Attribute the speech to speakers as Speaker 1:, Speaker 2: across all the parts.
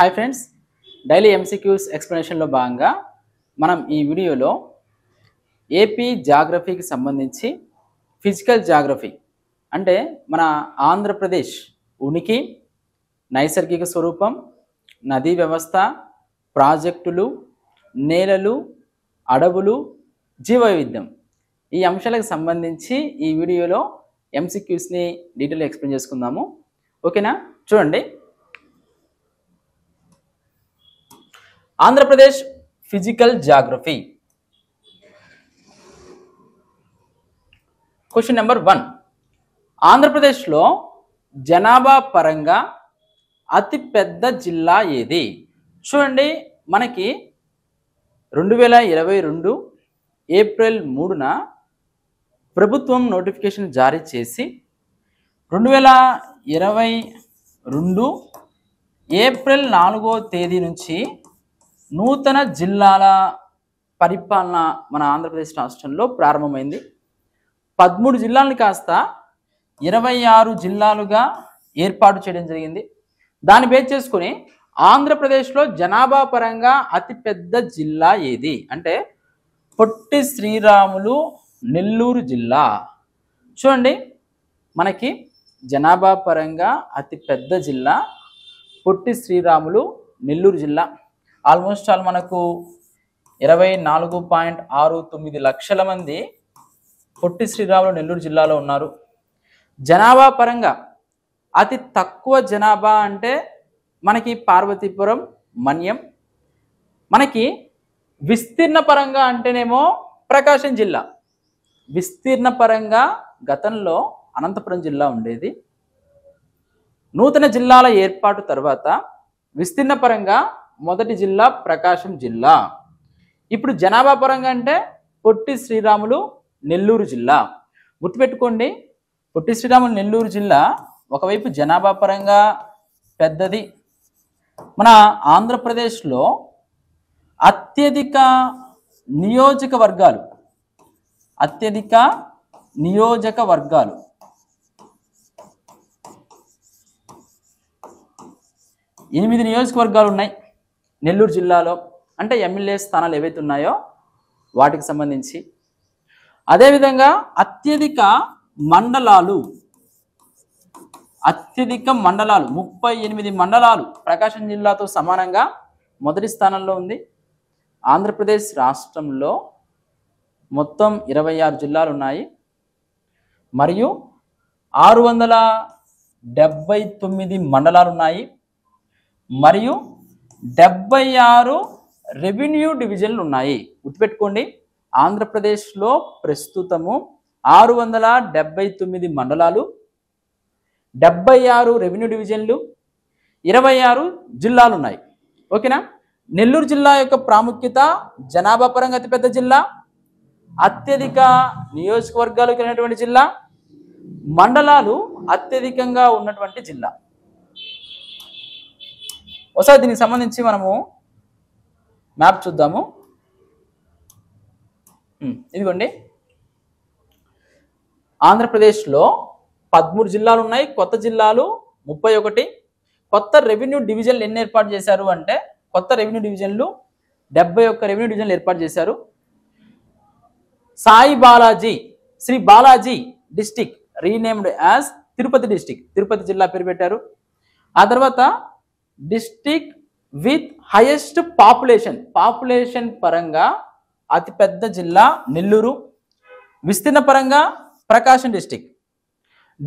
Speaker 1: hi friends daily MCQs ఎక్స్ప్లెనేషన్లో భాగంగా మనం ఈ వీడియోలో ఏపీ జాగ్రఫీకి సంబంధించి ఫిజికల్ జాగ్రఫీ అంటే మన ఆంధ్రప్రదేశ్ ఉనికి నైసర్గిక స్వరూపం నదీ వ్యవస్థ ప్రాజెక్టులు నేలలు అడవులు జీవవైవిధ్యం ఈ అంశాలకు సంబంధించి ఈ వీడియోలో ఎంసీక్యూస్ని డీటెయిల్ ఎక్స్ప్లెయిన్ చేసుకుందాము ఓకేనా చూడండి Andhra Pradesh physical geography question number one ఆంధ్రప్రదేశ్లో జనాభా పరంగా అతిపెద్ద జిల్లా ఏది చూడండి మనకి రెండు వేల ఇరవై రెండు ఏప్రిల్ మూడున ప్రభుత్వం నోటిఫికేషన్ జారీ చేసి రెండు వేల ఇరవై రెండు ఏప్రిల్ నాలుగో తేదీ నుంచి నూతన జిల్లాల పరిపాలన మన ఆంధ్రప్రదేశ్ రాష్ట్రంలో ప్రారంభమైంది పదమూడు జిల్లాలను కాస్త ఇరవై ఆరు జిల్లాలుగా ఏర్పాటు చేయడం జరిగింది దాన్ని బేస్ చేసుకుని ఆంధ్రప్రదేశ్లో జనాభా పరంగా అతిపెద్ద జిల్లా ఏది అంటే పొట్టి శ్రీరాములు నెల్లూరు జిల్లా చూడండి మనకి జనాభా పరంగా అతిపెద్ద జిల్లా పొట్టి శ్రీరాములు నెల్లూరు జిల్లా ఆల్మోస్ట్ ఆల్ మనకు ఇరవై నాలుగు పాయింట్ ఆరు తొమ్మిది లక్షల మంది పొట్టి శ్రీరాములు నెల్లూరు జిల్లాలో ఉన్నారు జనాభా పరంగా అతి తక్కువ జనాభా అంటే మనకి పార్వతీపురం మన్యం మనకి విస్తీర్ణ పరంగా అంటేనేమో ప్రకాశం జిల్లా విస్తీర్ణ పరంగా గతంలో అనంతపురం జిల్లా ఉండేది నూతన జిల్లాల ఏర్పాటు తర్వాత విస్తీర్ణ పరంగా మొదటి జిల్లా ప్రకాశం జిల్లా ఇప్పుడు జనాభా పరంగా అంటే పొట్టి శ్రీరాములు నెల్లూరు జిల్లా గుర్తుపెట్టుకోండి పొట్టి శ్రీరాములు నెల్లూరు జిల్లా ఒకవైపు జనాభా పరంగా పెద్దది మన ఆంధ్రప్రదేశ్లో అత్యధిక నియోజకవర్గాలు అత్యధిక నియోజక వర్గాలు ఎనిమిది నియోజకవర్గాలు ఉన్నాయి నెల్లూరు జిల్లాలో అంటే ఎమ్మెల్యే స్థానాలు ఏవైతే ఉన్నాయో వాటికి సంబంధించి అదేవిధంగా అత్యధిక మండలాలు అత్యధిక మండలాలు ముప్పై ఎనిమిది మండలాలు ప్రకాశం జిల్లాతో సమానంగా మొదటి స్థానంలో ఉంది ఆంధ్రప్రదేశ్ రాష్ట్రంలో మొత్తం ఇరవై ఆరు జిల్లాలు ఉన్నాయి మరియు ఆరు వందల డెబ్భై తొమ్మిది మండలాలు ఉన్నాయి మరియు డెబ్బై ఆరు రెవెన్యూ డివిజన్లు ఉన్నాయి గుర్తుపెట్టుకోండి ఆంధ్రప్రదేశ్లో ప్రస్తుతము ఆరు వందల డెబ్బై తొమ్మిది మండలాలు డెబ్బై ఆరు రెవెన్యూ డివిజన్లు ఇరవై ఆరు జిల్లాలు ఉన్నాయి ఓకేనా నెల్లూరు జిల్లా యొక్క ప్రాముఖ్యత జనాభా పరంగా అతిపెద్ద జిల్లా అత్యధిక నియోజకవర్గాలు కలిగినటువంటి జిల్లా మండలాలు అత్యధికంగా ఉన్నటువంటి జిల్లా ఒకసారి దీనికి సంబంధించి మనము మ్యాప్ చూద్దాము ఇదిగోండి ఆంధ్రప్రదేశ్లో పదమూడు జిల్లాలు ఉన్నాయి కొత్త జిల్లాలు ముప్పై ఒకటి కొత్త రెవెన్యూ డివిజన్లు ఎన్ని ఏర్పాటు చేశారు అంటే కొత్త రెవెన్యూ డివిజన్లు డెబ్బై ఒక్క రెవెన్యూ డివిజన్లు ఏర్పాటు చేశారు Sai Balaji Shri Balaji district renamed as Tirupati district Tirupati జిల్లా పేరు పెట్టారు ఆ తర్వాత district with highest population population పరంగా అతిపెద్ద జిల్లా నెల్లూరు విస్తీర్ణ పరంగా Prakasam district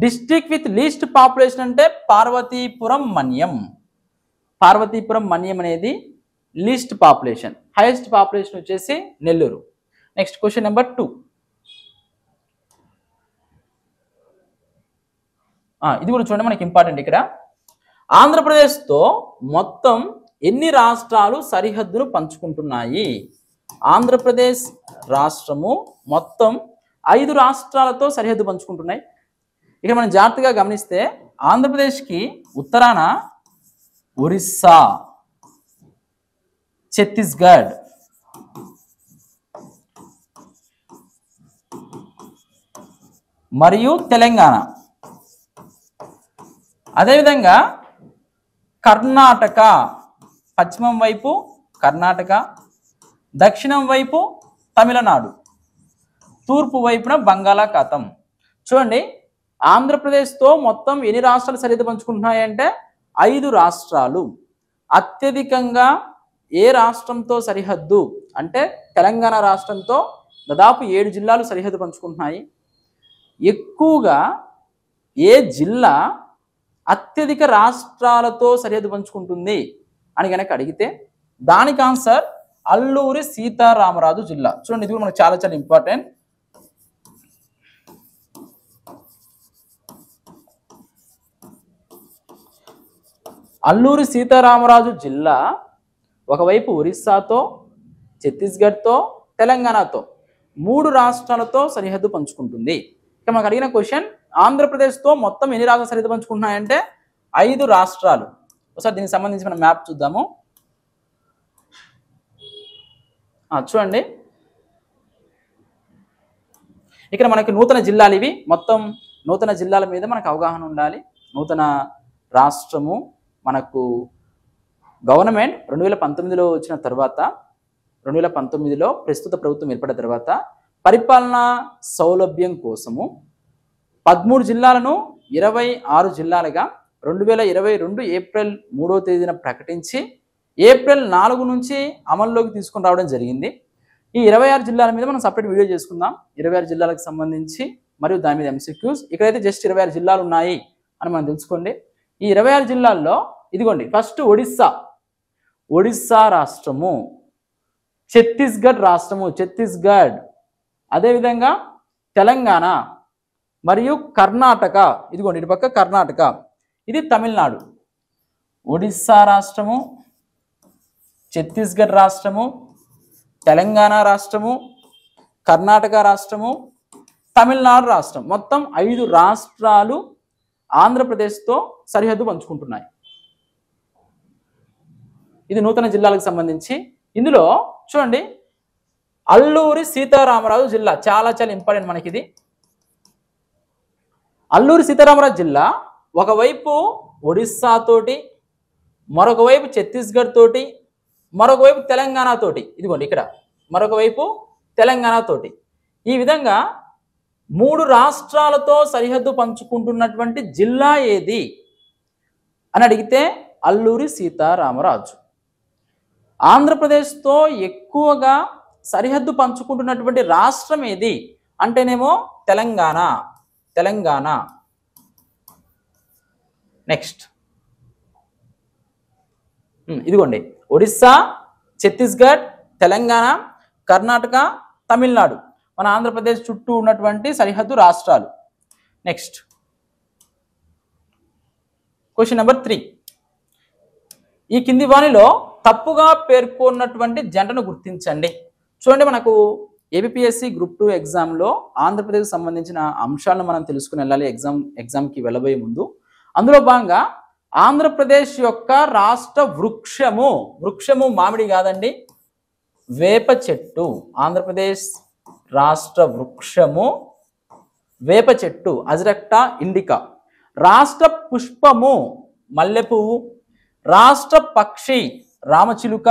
Speaker 1: district with least population అంటే పార్వతీపురం మన్యం పార్వతీపురం మన్యం అనేది లీస్ట్ పాపులేషన్ హైయెస్ట్ పాపులేషన్ వచ్చేసి Nellore next question number two ఇది కూడా చూడండి మనకి ఇంపార్టెంట్ ఇక్కడ ఆంధ్రప్రదేశ్తో మొత్తం ఎన్ని రాష్ట్రాలు సరిహద్దును పంచుకుంటున్నాయి ఆంధ్రప్రదేశ్ రాష్ట్రము మొత్తం ఐదు రాష్ట్రాలతో సరిహద్దు పంచుకుంటున్నాయి ఇక్కడ మనం జాగ్రత్తగా గమనిస్తే ఆంధ్రప్రదేశ్కి ఉత్తరాన ఒరిస్సా ఛత్తీస్గఢ్ మరియు తెలంగాణ అదేవిధంగా కర్ణాటక పశ్చిమం వైపు కర్ణాటక దక్షిణం వైపు తమిళనాడు తూర్పు వైపున బంగాళాఖాతం చూడండి ఆంధ్రప్రదేశ్తో మొత్తం ఎన్ని రాష్ట్రాలు సరిహద్దు పంచుకుంటున్నాయంటే ఐదు రాష్ట్రాలు అత్యధికంగా ఏ రాష్ట్రంతో సరిహద్దు అంటే తెలంగాణ రాష్ట్రంతో దాదాపు ఏడు జిల్లాలు సరిహద్దు పంచుకుంటున్నాయి ఎక్కువగా ఏ జిల్లా అత్యధిక రాష్ట్రాలతో సరిహద్దు పంచుకుంటుంది అని కనుక అడిగితే దానికి ఆన్సర్ అల్లూరి సీతారామరాజు జిల్లా చూడండి ఇది కూడా మనకు చాలా చాలా ఇంపార్టెంట్ అల్లూరి సీతారామరాజు జిల్లా ఒకవైపు ఒరిస్సాతో ఛత్తీస్గఢ్తో తెలంగాణతో మూడు రాష్ట్రాలతో సరిహద్దు పంచుకుంటుంది ఇక మనకు అడిగిన క్వశ్చన్ ఆంధ్రప్రదేశ్తో మొత్తం ఎన్ని రాష్ట్రాలు సరిహద్దు పంచుకుంటున్నాయంటే ఐదు రాష్ట్రాలు ఒకసారి దీనికి సంబంధించి మనం మ్యాప్ చూద్దాము చూడండి ఇక్కడ మనకి నూతన జిల్లాలు ఇవి మొత్తం నూతన జిల్లాల మీద మనకు అవగాహన ఉండాలి నూతన రాష్ట్రము మనకు గవర్నమెంట్ రెండు వేల పంతొమ్మిదిలో వచ్చిన తర్వాత రెండు వేల పంతొమ్మిదిలో ప్రస్తుత ప్రభుత్వం ఏర్పడిన తర్వాత పరిపాలనా సౌలభ్యం కోసము పదమూడు జిల్లాలను ఇరవై ఆరు జిల్లాలుగా రెండు వేల ఇరవై రెండు ఏప్రిల్ మూడో తేదీన ప్రకటించి ఏప్రిల్ నాలుగు నుంచి అమల్లోకి తీసుకుని రావడం జరిగింది ఈ ఇరవై ఆరు జిల్లాల మీద మనం సపరేట్ వీడియో చేసుకుందాం ఇరవై ఆరు జిల్లాలకు సంబంధించి మరియు దాని మీద ఎంసీక్యూస్ ఇక్కడైతే జస్ట్ ఇరవై ఆరు జిల్లాలు ఉన్నాయి అని మనం తెలుసుకోండి ఈ ఇరవై ఆరు జిల్లాల్లో ఇదిగోండి ఫస్ట్ ఒడిస్సా ఒడిస్సా రాష్ట్రము ఛత్తీస్గఢ్ రాష్ట్రము ఛత్తీస్గఢ్ అదేవిధంగా తెలంగాణ మరియు కర్ణాటక ఇదిగోండి ఇటు పక్క కర్ణాటక ఇది తమిళనాడు ఒడిస్సా రాష్ట్రము ఛత్తీస్గఢ్ రాష్ట్రము తెలంగాణ రాష్ట్రము కర్ణాటక రాష్ట్రము తమిళనాడు రాష్ట్రం మొత్తం ఐదు రాష్ట్రాలు ఆంధ్రప్రదేశ్తో సరిహద్దు పంచుకుంటున్నాయి ఇది నూతన జిల్లాలకు సంబంధించి ఇందులో చూడండి అల్లూరి సీతారామరాజు జిల్లా చాలా చాలా ఇంపార్టెంట్ మనకి ఇది అల్లూరి సీతారామరాజు జిల్లా ఒకవైపు ఒడిస్సాతోటి మరొక వైపు ఛత్తీస్గఢ్ తోటి మరొక వైపు తెలంగాణతోటి ఇదిగోండి ఇక్కడ మరొక వైపు తెలంగాణతోటి ఈ విధంగా మూడు రాష్ట్రాలతో సరిహద్దు పంచుకుంటున్నటువంటి జిల్లా ఏది అని అడిగితే అల్లూరి సీతారామరాజు ఆంధ్రప్రదేశ్తో ఎక్కువగా సరిహద్దు పంచుకుంటున్నటువంటి రాష్ట్రం ఏది అంటేనేమో తెలంగాణ తెలంగాణ నెక్స్ట్ ఇదిగోండి ఒడిస్సా ఛత్తీస్గఢ్ తెలంగాణ కర్ణాటక తమిళనాడు మన ఆంధ్రప్రదేశ్ చుట్టూ ఉన్నటువంటి సరిహద్దు రాష్ట్రాలు నెక్స్ట్ క్వశ్చన్ నెంబర్ త్రీ ఈ కింది వాణిలో తప్పుగా పేర్కొన్నటువంటి జంటను గుర్తించండి చూడండి మనకు ఏబిపిఎస్సి గ్రూప్ టూ ఎగ్జామ్లో ఆంధ్రప్రదేశ్కి సంబంధించిన అంశాలను మనం తెలుసుకుని వెళ్ళాలి ఎగ్జామ్ ఎగ్జామ్కి వెళ్ళబోయే ముందు అందులో భాగంగా ఆంధ్రప్రదేశ్ యొక్క రాష్ట్ర వృక్షము వృక్షము మామిడి కాదండి వేప చెట్టు ఆంధ్రప్రదేశ్ రాష్ట్ర వృక్షము వేప చెట్టు అజిరక్టా ఇండికా రాష్ట్ర పుష్పము మల్లెపువ్వు రాష్ట్ర పక్షి రామచిలుక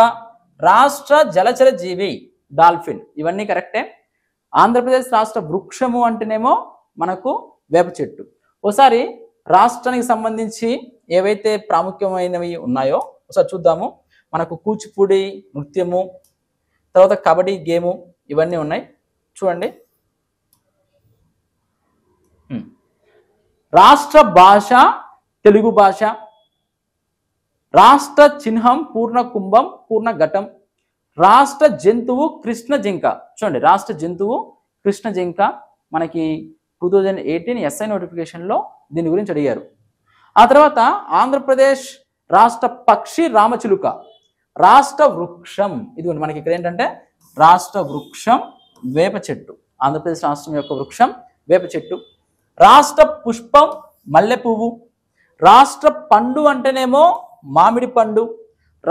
Speaker 1: రాష్ట్ర జలచర జీవి డాల్ఫిన్ ఇవన్నీ కరెక్టే ఆంధ్రప్రదేశ్ రాష్ట్ర వృక్షము అంటేనేమో మనకు వేప చెట్టు ఒకసారి రాష్ట్రానికి సంబంధించి ఏవైతే ప్రాముఖ్యమైనవి ఉన్నాయో ఒకసారి చూద్దాము మనకు కూచిపూడి నృత్యము తర్వాత కబడ్డీ గేము ఇవన్నీ ఉన్నాయి చూడండి రాష్ట్ర భాష తెలుగు భాష రాష్ట్ర చిహ్నం పూర్ణ కుంభం పూర్ణ ఘటం రాష్ట్ర జంతువు కృష్ణ జింక చూడండి రాష్ట్ర జంతువు కృష్ణ జింక మనకి టూ థౌజండ్ ఎయిటీన్ ఎస్ఐ నోటిఫికేషన్లో దీని గురించి అడిగారు ఆ తర్వాత ఆంధ్రప్రదేశ్ రాష్ట్ర పక్షి రామచిలుక రాష్ట్ర వృక్షం ఇది మనకి ఇక్కడ ఏంటంటే రాష్ట్ర వృక్షం వేప చెట్టు ఆంధ్రప్రదేశ్ రాష్ట్రం యొక్క వృక్షం వేప చెట్టు రాష్ట్ర పుష్పం మల్లె పువ్వు రాష్ట్ర పండు అంటేనేమో మామిడి పండు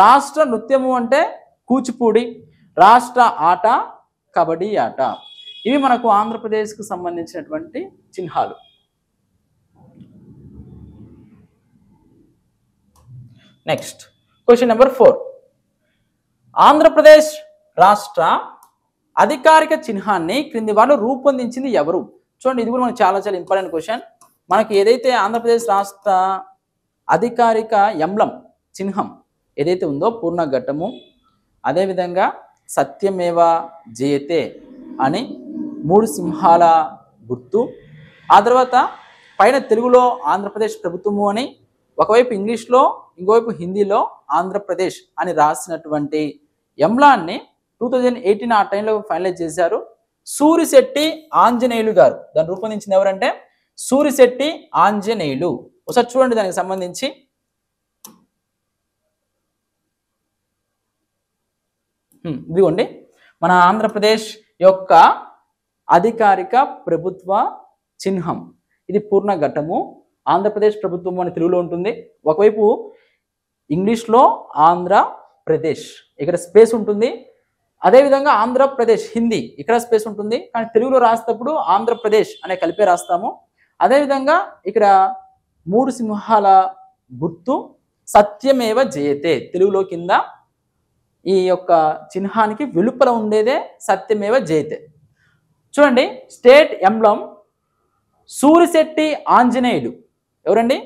Speaker 1: రాష్ట్ర నృత్యము అంటే కూచిపూడి రాష్ట్ర ఆట కబడ్డీ ఆట ఇవి మనకు ఆంధ్రప్రదేశ్కు సంబంధించినటువంటి చిహ్నాలు next question number four Andhra Pradesh రాష్ట్ర అధికారిక చిహ్నాన్ని క్రింది వాళ్ళు రూపొందించింది ఎవరు చూడండి ఇది కూడా మనకు చాలా చాలా ఇంపార్టెంట్ క్వశ్చన్ మనకి ఏదైతే ఆంధ్రప్రదేశ్ రాష్ట్ర అధికారిక ఎంలం చిహ్నం ఏదైతే ఉందో పూర్ణఘట్టము అదేవిధంగా సత్యమేవ జయతే అని మూడు సింహాల గుర్తు ఆ తర్వాత పైన తెలుగులో ఆంధ్రప్రదేశ్ ప్రభుత్వము అని ఒకవైపు ఇంగ్లీష్లో ఇంకోవైపు హిందీలో ఆంధ్రప్రదేశ్ అని రాసినటువంటి ఎంలాన్ని టూ థౌజండ్ ఎయిటీన్ ఆ టైంలో ఫైనలైజ్ చేశారు సూరిశెట్టి ఆంజనేయులు గారు దాన్ని రూపొందించింది ఎవరంటే సూరిశెట్టి ఆంజనేయులు ఒకసారి చూడండి దానికి సంబంధించి ఇదిగోండి మన ఆంధ్రప్రదేశ్ యొక్క అధికారిక ప్రభుత్వ చిహ్నం ఇది పూర్ణ ఘట్టము ఆంధ్రప్రదేశ్ ప్రభుత్వం అని తెలుగులో ఉంటుంది ఒకవైపు ఇంగ్లీష్లో ఆంధ్రప్రదేశ్ ఇక్కడ స్పేస్ ఉంటుంది అదేవిధంగా ఆంధ్రప్రదేశ్ హిందీ ఇక్కడ స్పేస్ ఉంటుంది కానీ తెలుగులో రాసేటప్పుడు ఆంధ్రప్రదేశ్ అనే కలిపే రాస్తాము అదేవిధంగా ఇక్కడ మూడు సింహాల గుర్తు సత్యమేవ జయతే తెలుగులో కింద ఈ యొక్క చిహ్నానికి వెలుపల ఉండేదే సత్యమేవ జయతే చూడండి స్టేట్ ఎంబ్లం సూరిశెట్టి ఆంజనేయులు ఎవరండి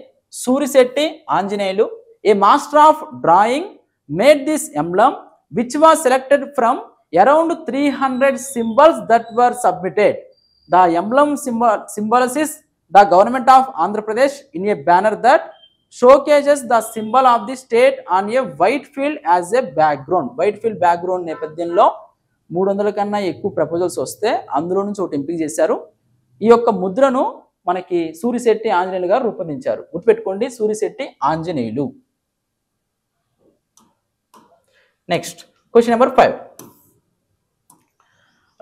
Speaker 1: Surisetti Anjaneyulu a master of drawing made this emblem which was selected from around three hundred symbols that were submitted the emblem symbol symbolises the government of Andhra Pradesh in a banner that showcases the symbol of the state on a white field as a background white field background నేపథ్యంలో మూడు వందల కన్నా ఎక్కువ proposals వస్తే అందులో నుంచి ఒకటి ఎంపిక చేశారు ఈ యొక్క ముద్రను మనకి సూరిశెట్టి ఆంజనేయులు గారు రూపొందించారు గుర్తుపెట్టుకోండి Surisetti Anjaneyulu next question number five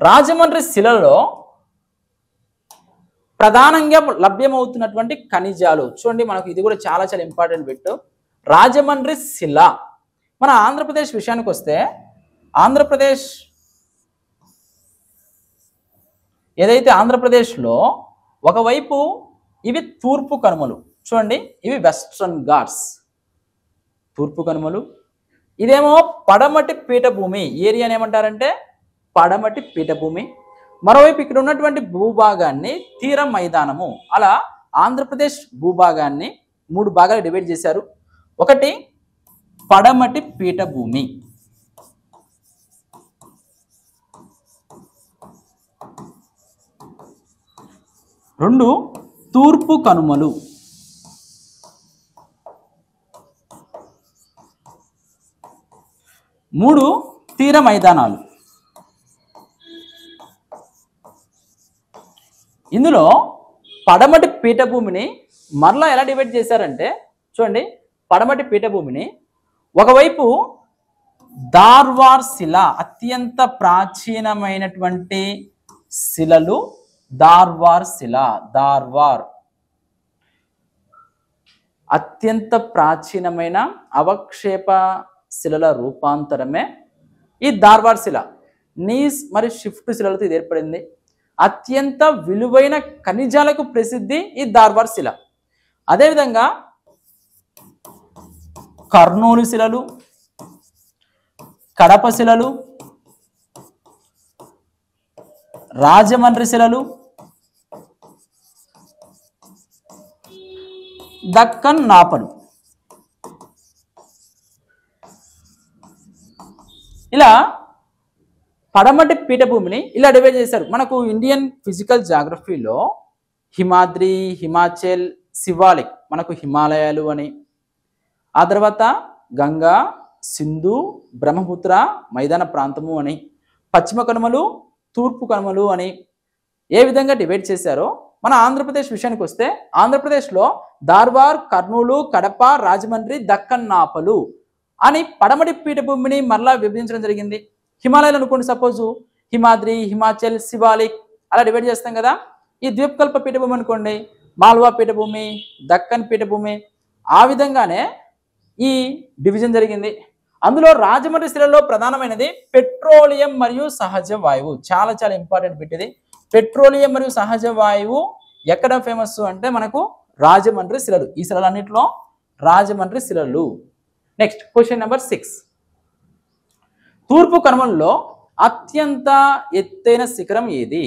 Speaker 1: Rajahmundry శిలలో ప్రధానంగా లభ్యమవుతున్నటువంటి ఖనిజాలు చూడండి మనకు ఇది కూడా చాలా చాలా ఇంపార్టెంట్ బిట్ రాజమండ్రి శిల మన ఆంధ్రప్రదేశ్ విషయానికి వస్తే ఆంధ్రప్రదేశ్ ఏదైతే ఆంధ్రప్రదేశ్లో ఒకవైపు ఇవి తూర్పు కనుమలు చూడండి ఇవి వెస్ట్రన్ ఘాట్స్ తూర్పు కనుమలు ఇదేమో పడమటి పీఠభూమి ఏరియాని ఏమంటారంటే పడమటి పీఠభూమి మరోవైపు ఇక్కడ ఉన్నటువంటి భూభాగాన్ని తీర మైదానము అలా ఆంధ్రప్రదేశ్ భూభాగాన్ని మూడు భాగాలు డివైడ్ చేశారు ఒకటి పడమటి పీఠభూమి రెండు తూర్పు కనుమలు మూడు తీర మైదానాలు ఇందులో పడమటి పీఠభూమిని మరలా ఎలా డివైడ్ చేశారంటే చూడండి పడమటి పీఠభూమిని ఒకవైపు దార్వార్ శిల అత్యంత ప్రాచీనమైనటువంటి శిలలు దార్వార్ శిల దార్వార్ అత్యంత ప్రాచీనమైన అవక్షేప శిలల రూపాంతరమే ఈ దార్వార్ శిల నీస్ మరి షిఫ్ట్ శిలలతో ఇది ఏర్పడింది అత్యంత విలువైన ఖనిజాలకు ప్రసిద్ధి ఈ దార్వార్ శిల అదేవిధంగా కర్నూలు శిలలు కడప శిలలు రాజమండ్రి శిలలు దక్కన్ నాపలు ఇలా పడమటి పీఠభూమిని ఇలా డివైడ్ చేశారు మనకు ఇండియన్ ఫిజికల్ జాగ్రఫీలో హిమాద్రి హిమాచల్ శివాలిక్ మనకు హిమాలయాలు అని ఆ తర్వాత గంగా సింధు బ్రహ్మపుత్ర మైదాన ప్రాంతము అని పశ్చిమ కనుమలు తూర్పు కనుమలు అని ఏ విధంగా డివైడ్ చేశారో మన ఆంధ్రప్రదేశ్ విషయానికి వస్తే ఆంధ్రప్రదేశ్లో దార్వార్ కర్నూలు కడప రాజమండ్రి దక్కన్ నాపలు అని పడమటి పీఠభూమిని మరలా విభజించడం జరిగింది హిమాలయాలు అనుకోండి సపోజు హిమాద్రి హిమాచల్ శివాలిక్ అలా డివైడ్ చేస్తాం కదా ఈ ద్వీపకల్ప పీఠభూమి అనుకోండి మాల్వా పీఠభూమి దక్కన్ పీఠభూమి ఆ విధంగానే ఈ డివిజన్ జరిగింది అందులో రాజమండ్రి శిలలో ప్రధానమైనది పెట్రోలియం మరియు సహజ వాయువు చాలా చాలా ఇంపార్టెంట్ పెట్టేది పెట్రోలియం మరియు సహజ వాయువు ఎక్కడ ఫేమస్ అంటే మనకు రాజమండ్రి శిలలు ఈ శిలలన్నింటిలో రాజమండ్రి శిలలు నెక్స్ట్ క్వశ్చన్ నెంబర్ సిక్స్ తూర్పు కనుమల్లో అత్యంత ఎత్తైన శిఖరం ఏది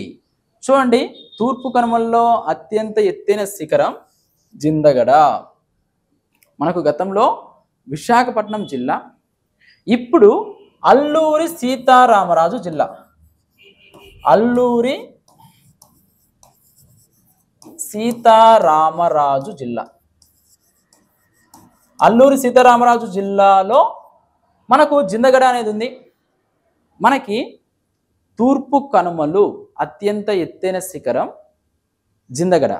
Speaker 1: చూడండి తూర్పు కనుమల్లో అత్యంత ఎత్తైన శిఖరం జిందగడ మనకు గతంలో విశాఖపట్నం జిల్లా ఇప్పుడు అల్లూరి సీతారామరాజు జిల్లా అల్లూరి సీతారామరాజు జిల్లా అల్లూరి సీతారామరాజు జిల్లాలో మనకు జిందగడ అనేది ఉంది మనకి తూర్పు కనుమలు అత్యంత ఎత్తైన శిఖరం జిందగడ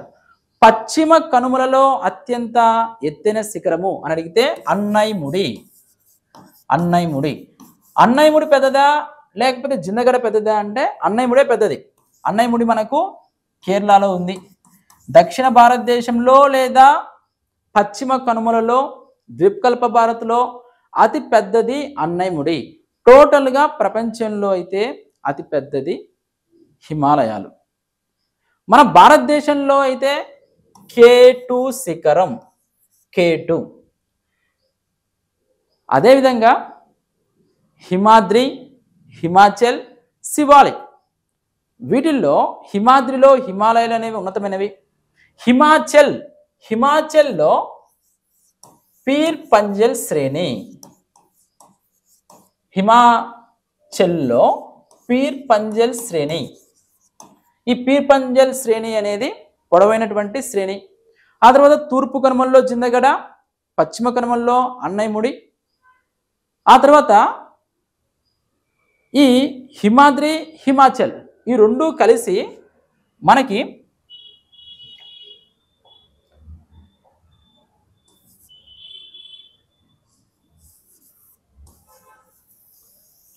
Speaker 1: పశ్చిమ కనుమలలో అత్యంత ఎత్తైన శిఖరము అని అడిగితే అన్నయ్యముడి అన్నయ్యముడి అన్నయ్యముడి పెద్దదా లేకపోతే జిందగడ పెద్దదా అంటే అన్నయ్యముడే పెద్దది అన్నయ్యముడి మనకు కేరళలో ఉంది దక్షిణ భారతదేశంలో లేదా పశ్చిమ కనుమలలో ద్వీపకల్ప భారత్లో అతి పెద్దది అన్నయ్యముడి టోటల్గా ప్రపంచంలో అయితే అతిపెద్దది హిమాలయాలు మన భారతదేశంలో అయితే కే టూ శిఖరం కే టూ అదేవిధంగా హిమాద్రి హిమాచల్ శివాలిక్ వీటిల్లో హిమాద్రిలో హిమాలయాలు అనేవి ఉన్నతమైనవి హిమాచల్ హిమాచల్లో పీర్ పంజల్ శ్రేణి హిమాచల్లో పీర్ పంజల్ శ్రేణి ఈ పీర్ పంజల్ శ్రేణి అనేది పొడవైనటువంటి శ్రేణి ఆ తర్వాత తూర్పు కనుమల్లో జిందగడ పశ్చిమ కనుమల్లో అన్నయ్యముడి ఆ తర్వాత ఈ హిమాద్రి హిమాచల్ ఈ రెండు కలిసి మనకి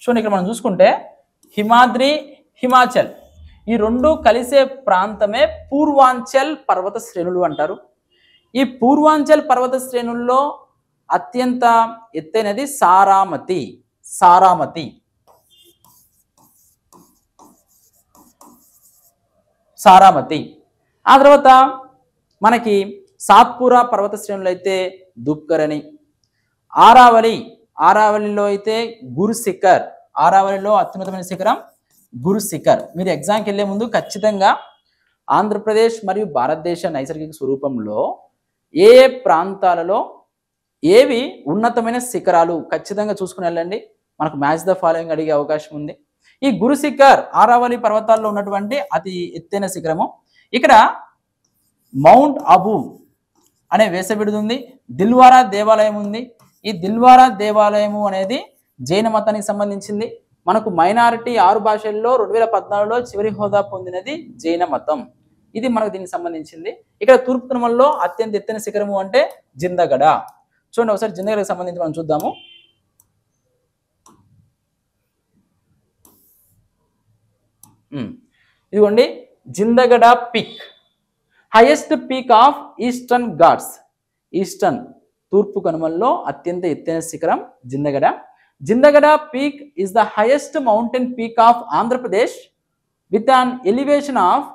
Speaker 1: చూడండి ఇక్కడ మనం చూసుకుంటే హిమాద్రి హిమాచల్ ఈ రెండు కలిసే ప్రాంతమే పూర్వాంచల్ పర్వత శ్రేణులు అంటారు ఈ పూర్వాంచల్ పర్వత శ్రేణుల్లో అత్యంత ఎత్తైనది సారామతి సారామతి సారామతి ఆ తర్వాత మనకి సాత్పురా పర్వత శ్రేణులు అయితే దుప్కరణి ఆరావళి ఆరావళిలో అయితే గురు శిఖర్ ఆరావళిలో అత్యున్నతమైన శిఖరం గురు శిఖర్ మీరు ఎగ్జామ్కి వెళ్ళే ముందు ఖచ్చితంగా ఆంధ్రప్రదేశ్ మరియు భారతదేశ నైసర్గిక స్వరూపంలో ఏ ప్రాంతాలలో ఏవి ఉన్నతమైన శిఖరాలు ఖచ్చితంగా చూసుకుని వెళ్ళండి మనకు మ్యాచ్ ద ఫాలోయింగ్ అడిగే అవకాశం ఉంది ఈ గురు శిఖర్ ఆరావళి పర్వతాల్లో ఉన్నటువంటి అతి ఎత్తైన శిఖరము ఇక్కడ మౌంట్ అబూ అనే వేసవిడుది ఉంది దిల్వారా దేవాలయం ఉంది ఈ దిల్వారా దేవాలయము అనేది జైన మతానికి సంబంధించింది మనకు మైనారిటీ ఆరు భాషల్లో రెండు వేల పద్నాలుగులో చివరి హోదా పొందినది జైన మతం ఇది మనకు దీనికి సంబంధించింది ఇక్కడ తూర్పు తిరుమలలో అత్యంత ఎత్తైన శిఖరము అంటే జిందగడ చూడండి ఒకసారి జిందగడకు సంబంధించి మనం చూద్దాము ఇదిగోండి Jindhagada peak highest peak of eastern ghats eastern తూర్పు కనుమల్లో అత్యంత ఎత్తైన శిఖరం Jindhagada Jindhagada peak is the highest mountain peak of Andhra Pradesh with an elevation of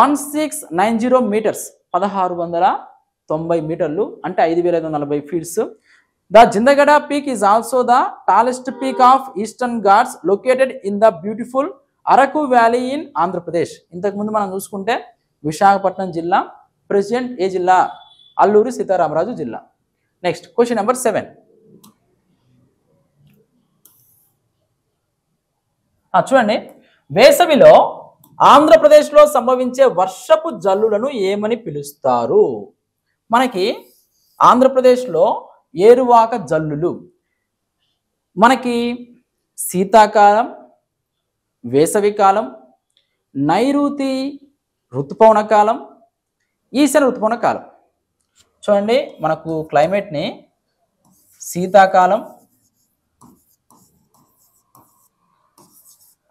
Speaker 1: one six nine zero metres పదహారు వందల తొంభై మీటర్లు అంటే ఐదు వేల ఐదు వందల నలభై feets the Jindhagada peak is also the tallest peak of eastern ghats located in the beautiful Araku valley in Andhra Pradesh ఇంతకుముందు మనం చూసుకుంటే విశాఖపట్నం జిల్లా ప్రెసిడెంట్ ఏ జిల్లా అల్లూరి సీతారామరాజు జిల్లా నెక్స్ట్ క్వశ్చన్ నెంబర్ సెవెన్ చూడండి వేసవిలో ఆంధ్రప్రదేశ్లో సంభవించే వర్షపు జల్లులను ఏమని పిలుస్తారు మనకి ఆంధ్రప్రదేశ్లో ఏరువాక జల్లులు మనకి శీతాకాలం వేసవికాలం నైరుతి ఋతుపవన కాలం ఈశాన్య ఋతుపవన కాలం చూడండి మనకు క్లైమేట్ని శీతాకాలం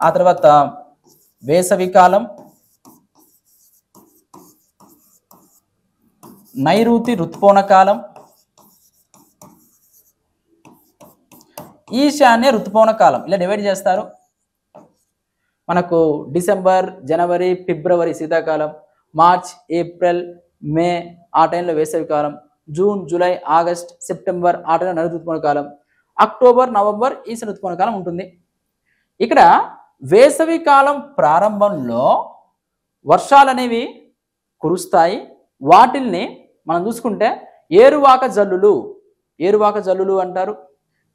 Speaker 1: ఆ తర్వాత వేసవికాలం నైరుతి ఋతుపవనకాలం ఈశాన్య ఋతుపవనకాలం ఇలా డివైడ్ చేస్తారు మనకు డిసెంబర్ జనవరి ఫిబ్రవరి శీతాకాలం మార్చ్ ఏప్రిల్ మే ఆ టైంలో వేసవి కాలం జూన్ జూలై ఆగస్ట్ సెప్టెంబర్ ఆ టైంలో నలుగు ఋతుపవన కాలం అక్టోబర్ నవంబర్ ఈస ఋతుపవన కాలం ఉంటుంది ఇక్కడ వేసవి కాలం ప్రారంభంలో వర్షాలు అనేవి కురుస్తాయి వాటిల్ని మనం చూసుకుంటే ఏరువాక జల్లులు ఏరువాక జల్లులు అంటారు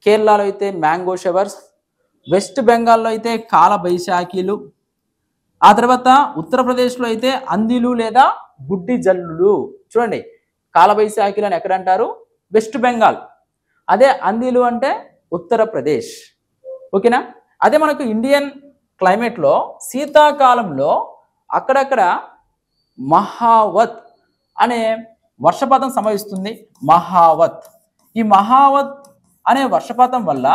Speaker 1: కేరళలో అయితే మ్యాంగో షవర్స్ వెస్ట్ బెంగాల్లో అయితే కాల బైశాఖీలు ఆ తర్వాత ఉత్తరప్రదేశ్లో అయితే అందిలు లేదా గుడ్డి జల్లులు చూడండి కాలబైశాఖిలు అని ఎక్కడంటారు వెస్ట్ బెంగాల్ అదే అందిలు అంటే ఉత్తరప్రదేశ్ ఓకేనా అదే మనకు ఇండియన్ క్లైమేట్లో శీతాకాలంలో అక్కడక్కడ మహావత్ అనే వర్షపాతం సంభవిస్తుంది మహావత్ ఈ మహావత్ అనే వర్షపాతం వల్ల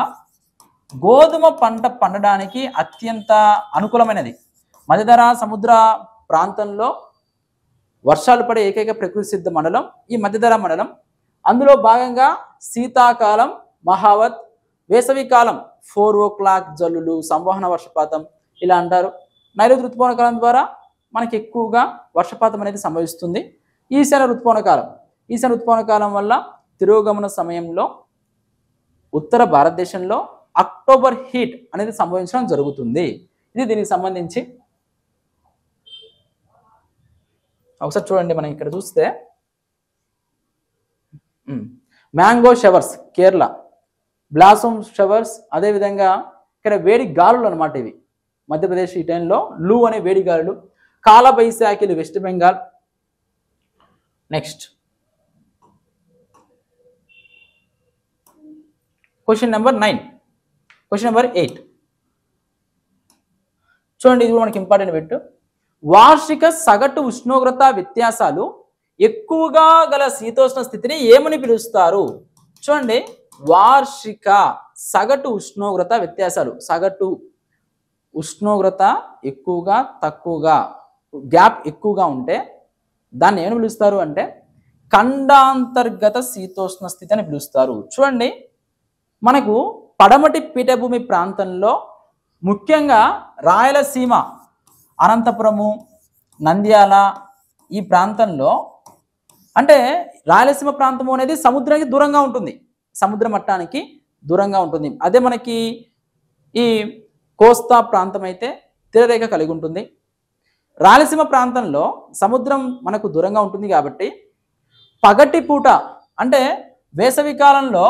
Speaker 1: గోధుమ పంట పండడానికి అత్యంత అనుకూలమైనది మధ్యధరా సముద్ర ప్రాంతంలో వర్షాలు పడే ఏకైక ప్రకృతి సిద్ధ మండలం ఈ మధ్యధర మండలం అందులో భాగంగా శీతాకాలం మహావత్ వేసవికాలం ఫోర్ ఓ క్లాక్ జల్లులు సంవహన వర్షపాతం ఇలా అంటారు నైరుతి ఋతుపవన కాలం ద్వారా మనకి ఎక్కువగా వర్షపాతం అనేది సంభవిస్తుంది ఈశాన్య ఋతుపవన కాలం ఈశాన్య ఋతుపవన కాలం వల్ల తిరోగమన సమయంలో ఉత్తర భారతదేశంలో అక్టోబర్ హీట్ అనేది సంభవించడం జరుగుతుంది ఇది దీనికి సంబంధించి ఒకసారి చూడండి మనం ఇక్కడ చూస్తే mango showers Kerala blossom showers అదేవిధంగా ఇక్కడ వేడి గాలులు అనమాట ఇవి మధ్యప్రదేశ్ ఈ టైంలో లూ అనే వేడి గాలులు కాలబైశాఖిలు west Bengal next question number nine question number eight చూడండి ఇది కూడా మనకి ఇంపార్టెంట్ పెట్టు వార్షిక సగటు ఉష్ణోగ్రత వ్యత్యాసాలు ఎక్కువగా గల శీతోష్ణ స్థితిని ఏమని పిలుస్తారు చూడండి వార్షిక సగటు ఉష్ణోగ్రత వ్యత్యాసాలు సగటు ఉష్ణోగ్రత ఎక్కువగా తక్కువగా గ్యాప్ ఎక్కువగా ఉంటే దాన్ని ఏమని పిలుస్తారు అంటే ఖండాంతర్గత శీతోష్ణ స్థితి అని పిలుస్తారు చూడండి మనకు పడమటి పీఠభూమి ప్రాంతంలో ముఖ్యంగా రాయలసీమ అనంతపురము నంద్యాల ఈ ప్రాంతంలో అంటే రాయలసీమ ప్రాంతము అనేది సముద్రానికి దూరంగా ఉంటుంది సముద్ర మట్టానికి దూరంగా ఉంటుంది అదే మనకి ఈ కోస్తా ప్రాంతం అయితే తీరరేఖ కలిగి ఉంటుంది రాయలసీమ ప్రాంతంలో సముద్రం మనకు దూరంగా ఉంటుంది కాబట్టి పగటి పూట అంటే వేసవి కాలంలో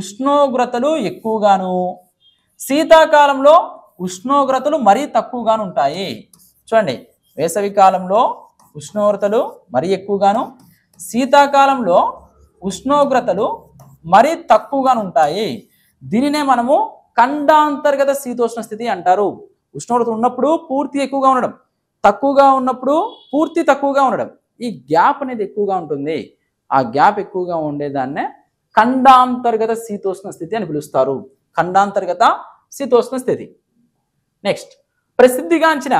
Speaker 1: ఉష్ణోగ్రతలు ఎక్కువగాను శీతాకాలంలో ఉష్ణోగ్రతలు మరీ తక్కువగాను ఉంటాయి చూడండి వేసవి కాలంలో ఉష్ణోగ్రతలు మరీ ఎక్కువగాను శీతాకాలంలో ఉష్ణోగ్రతలు మరీ తక్కువగాను ఉంటాయి దీనినే మనము ఖండాంతర్గత శీతోష్ణ స్థితి అంటారు ఉష్ణోగ్రత ఉన్నప్పుడు పూర్తి ఎక్కువగా ఉండడం తక్కువగా ఉన్నప్పుడు పూర్తి తక్కువగా ఉండడం ఈ గ్యాప్ అనేది ఎక్కువగా ఉంటుంది ఆ గ్యాప్ ఎక్కువగా ఉండేదాన్నే ఖండాంతర్గత శీతోష్ణ స్థితి అని పిలుస్తారు ఖండాంతర్గత శీతోష్ణ స్థితి నెక్స్ట్ ప్రసిద్ధిగాంచిన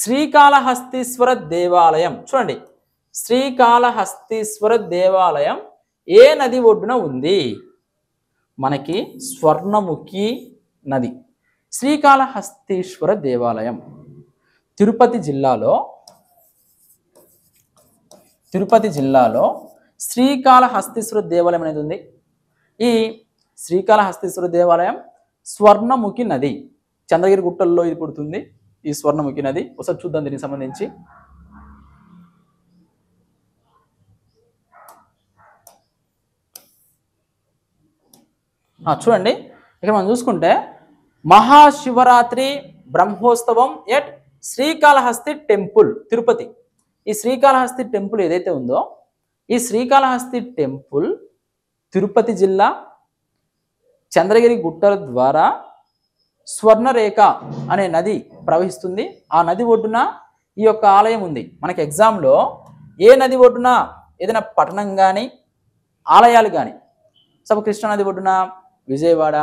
Speaker 1: శ్రీకాళహస్తీశ్వర దేవాలయం చూడండి శ్రీకాళహస్తీశ్వర దేవాలయం ఏ నది ఒడ్డున ఉంది మనకి స్వర్ణముఖి నది శ్రీకాళహస్తీశ్వర దేవాలయం తిరుపతి జిల్లాలో తిరుపతి జిల్లాలో శ్రీకాళహస్తీశ్వర దేవాలయం అనేది ఉంది ఈ శ్రీకాళహస్తీశ్వర దేవాలయం స్వర్ణముఖి నది చంద్రగిరి గుట్టల్లో ఇది పుడుతుంది ఈ స్వర్ణముఖి నది ఒకసారి చూద్దాం దీనికి సంబంధించి చూడండి ఇక్కడ మనం చూసుకుంటే మహాశివరాత్రి బ్రహ్మోత్సవం ఎట్ శ్రీకాళహస్తి టెంపుల్ తిరుపతి ఈ శ్రీకాళహస్తి టెంపుల్ ఏదైతే ఉందో ఈ శ్రీకాళహస్తి టెంపుల్ తిరుపతి జిల్లా చంద్రగిరి గుట్టల ద్వారా స్వర్ణరేఖ అనే నది ప్రవహిస్తుంది ఆ నది ఒడ్డున ఈ యొక్క ఆలయం ఉంది మనకి ఎగ్జామ్లో ఏ నది ఒడ్డున ఏదైనా పట్టణం కానీ ఆలయాలు కానీ కృష్ణా కృష్ణానది ఒడ్డున విజయవాడ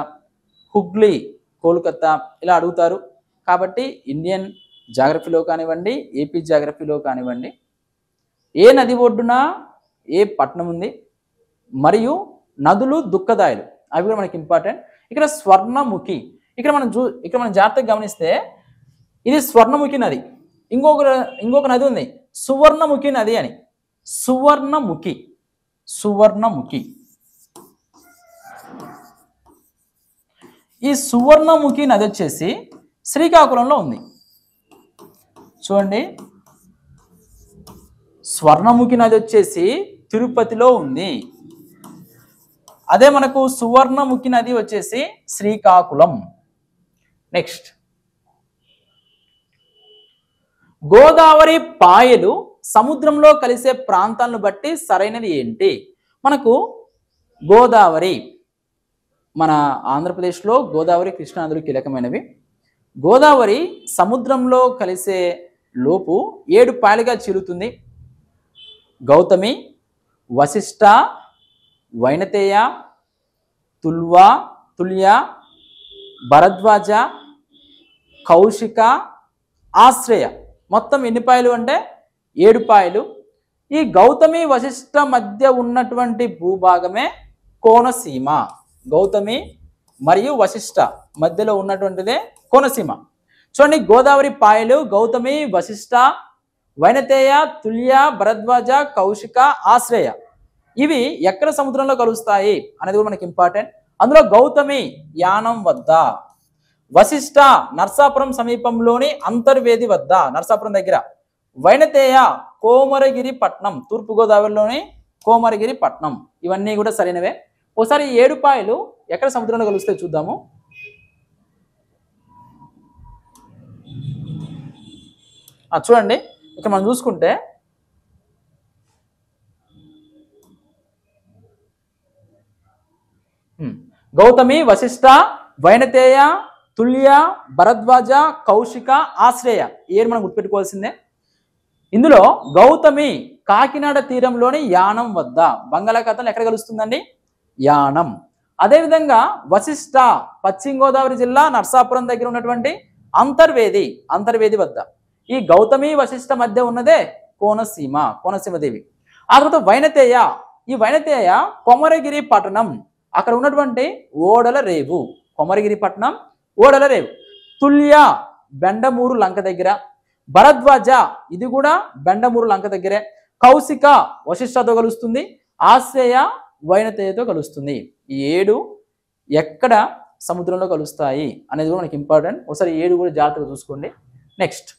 Speaker 1: హుగ్లీ కోల్కత్తా ఇలా అడుగుతారు కాబట్టి ఇండియన్ జాగ్రఫీలో కానివ్వండి ఏపీ జాగ్రఫీలో కానివ్వండి ఏ నది ఒడ్డున ఏ పట్టణం ఉంది మరియు నదులు దుఃఖదాయలు అవి కూడా మనకి ఇంపార్టెంట్ ఇక్కడ స్వర్ణముఖి ఇక్కడ మనం చూ ఇక్కడ మనం జాగ్రత్తగా గమనిస్తే ఇది స్వర్ణముఖి నది ఇంకొక ఇంకొక నది ఉంది సువర్ణముఖి నది అని సువర్ణముఖి సువర్ణముఖి ఈ సువర్ణముఖి నది వచ్చేసి శ్రీకాకుళంలో ఉంది చూడండి స్వర్ణముఖి నది వచ్చేసి తిరుపతిలో ఉంది అదే మనకు సువర్ణముఖి నది వచ్చేసి శ్రీకాకుళం నెక్స్ట్ గోదావరి పాయలు సముద్రంలో కలిసే ప్రాంతాలను బట్టి సరైనది ఏంటి మనకు గోదావరి మన ఆంధ్రప్రదేశ్లో గోదావరి కృష్ణానదులు కీలకమైనవి గోదావరి సముద్రంలో కలిసే లోపు ఏడు పాయలుగా చిరుతుంది గౌతమి వశిష్ట వైనతేయ తుల్వా తుల్య భరద్వాజ కౌశిక ఆశ్రయ మొత్తం ఎన్ని పాయలు అంటే ఏడు పాయలు ఈ గౌతమి వశిష్ట మధ్య ఉన్నటువంటి భూభాగమే కోనసీమ గౌతమి మరియు వశిష్ట మధ్యలో ఉన్నటువంటిదే కోనసీమ చూడండి గోదావరి పాయలు గౌతమి వశిష్ట వైనతేయ తుల్య భరద్వాజ కౌశిక ఆశ్రయ ఇవి ఎక్కడ సముద్రంలో కలుస్తాయి అనేది కూడా మనకి ఇంపార్టెంట్ అందులో గౌతమి యానం వద్ద వశిష్ట నర్సాపురం సమీపంలోని అంతర్వేది వద్ద నర్సాపురం దగ్గర వైనతేయ కోమరగిరి పట్నం తూర్పుగోదావరిలోని కోమరగిరి పట్నం ఇవన్నీ కూడా సరైనవే ఒకసారి ఏడుపాయలు ఎక్కడ సముద్రంలో కలుస్తే చూద్దాము చూడండి ఇక్కడ మనం చూసుకుంటే గౌతమి వశిష్ట వైనతేయ తుల్య భరద్వాజ కౌశిక ఆశ్రయ ఏం మనం గుర్తుపెట్టుకోవాల్సిందే ఇందులో గౌతమి కాకినాడ తీరంలోని యానం వద్ద బంగాళాఖాతంలో ఎక్కడ కలుస్తుందండి యానం అదేవిధంగా వశిష్ట పశ్చిమ గోదావరి జిల్లా నర్సాపురం దగ్గర ఉన్నటువంటి అంతర్వేది అంతర్వేది వద్ద ఈ గౌతమి వశిష్ట మధ్య ఉన్నదే కోనసీమ కోనసీమదేవి ఆ తర్వాత వైనతేయ ఈ వైనతేయ కొమరగిరి పట్టణం అక్కడ ఉన్నటువంటి ఓడల రేవు కొమరగిరి పట్టణం ఓడలరేవు తుల్య బెండమూరు లంక దగ్గర భరద్వాజ ఇది కూడా బెండమూరు లంక దగ్గరే కౌశిక వశిష్ఠతో కలుస్తుంది ఆశ్రయ వైనతేయతో కలుస్తుంది ఈ ఏడు ఎక్కడ సముద్రంలో కలుస్తాయి అనేది కూడా మనకి ఇంపార్టెంట్ ఒకసారి ఏడు కూడా జాగ్రత్తగా చూసుకోండి నెక్స్ట్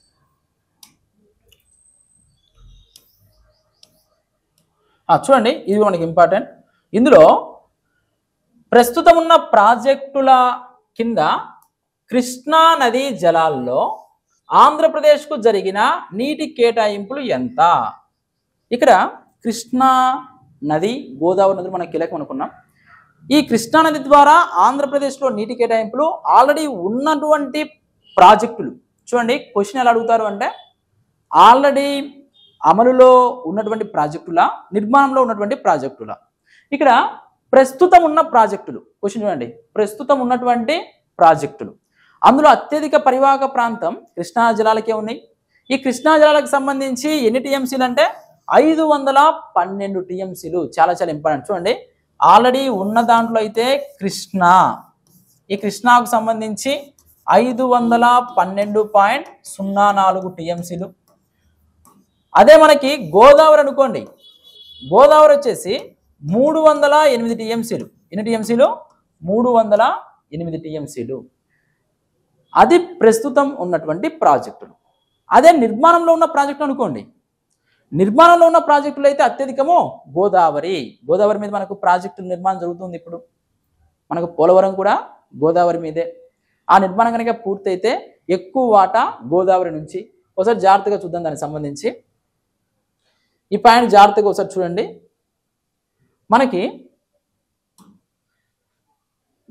Speaker 1: చూడండి ఇది మనకి ఇంపార్టెంట్ ఇందులో ప్రస్తుతం ఉన్న ప్రాజెక్టుల కింద కృష్ణా నది జలాల్లో ఆంధ్రప్రదేశ్కు జరిగిన నీటి కేటాయింపులు ఎంత ఇక్కడ కృష్ణా నది గోదావరి నదులు మనం కీలకం అనుకున్నాం ఈ కృష్ణానది ద్వారా ఆంధ్రప్రదేశ్లో నీటి కేటాయింపులు ఆల్రెడీ ఉన్నటువంటి ప్రాజెక్టులు చూడండి క్వశ్చన్ ఎలా అడుగుతారు అంటే ఆల్రెడీ అమలులో ఉన్నటువంటి ప్రాజెక్టుల నిర్మాణంలో ఉన్నటువంటి ప్రాజెక్టుల ఇక్కడ ప్రస్తుతం ఉన్న ప్రాజెక్టులు క్వశ్చన్ చూడండి ప్రస్తుతం ఉన్నటువంటి ప్రాజెక్టులు అందులో అత్యధిక పరివాహక ప్రాంతం కృష్ణా జలాలకే ఉన్నాయి ఈ కృష్ణా జలాలకు సంబంధించి ఎన్ని టీఎంసీలు అంటే ఐదు వందల పన్నెండు టీఎంసీలు చాలా చాలా ఇంపార్టెంట్ చూడండి ఆల్రెడీ ఉన్న దాంట్లో అయితే కృష్ణా ఈ కృష్ణాకు సంబంధించి ఐదు వందల పన్నెండు పాయింట్ సున్నా నాలుగు టీఎంసీలు అదే మనకి గోదావరి అనుకోండి గోదావరి వచ్చేసి మూడు వందల ఎనిమిది టీఎంసీలు ఎన్ని టీఎంసీలు మూడు వందల ఎనిమిది టీఎంసీలు అది ప్రస్తుతం ఉన్నటువంటి ప్రాజెక్టులు అదే నిర్మాణంలో ఉన్న ప్రాజెక్టు అనుకోండి నిర్మాణంలో ఉన్న ప్రాజెక్టులు అయితే అత్యధికమో గోదావరి గోదావరి మీద మనకు ప్రాజెక్టు నిర్మాణం జరుగుతుంది ఇప్పుడు మనకు పోలవరం కూడా గోదావరి మీదే ఆ నిర్మాణం కనుక పూర్తయితే ఎక్కువ వాటా గోదావరి నుంచి ఒకసారి జాగ్రత్తగా చూద్దాం దానికి సంబంధించి ఈ పైన జాగ్రత్తగా ఒకసారి చూడండి మనకి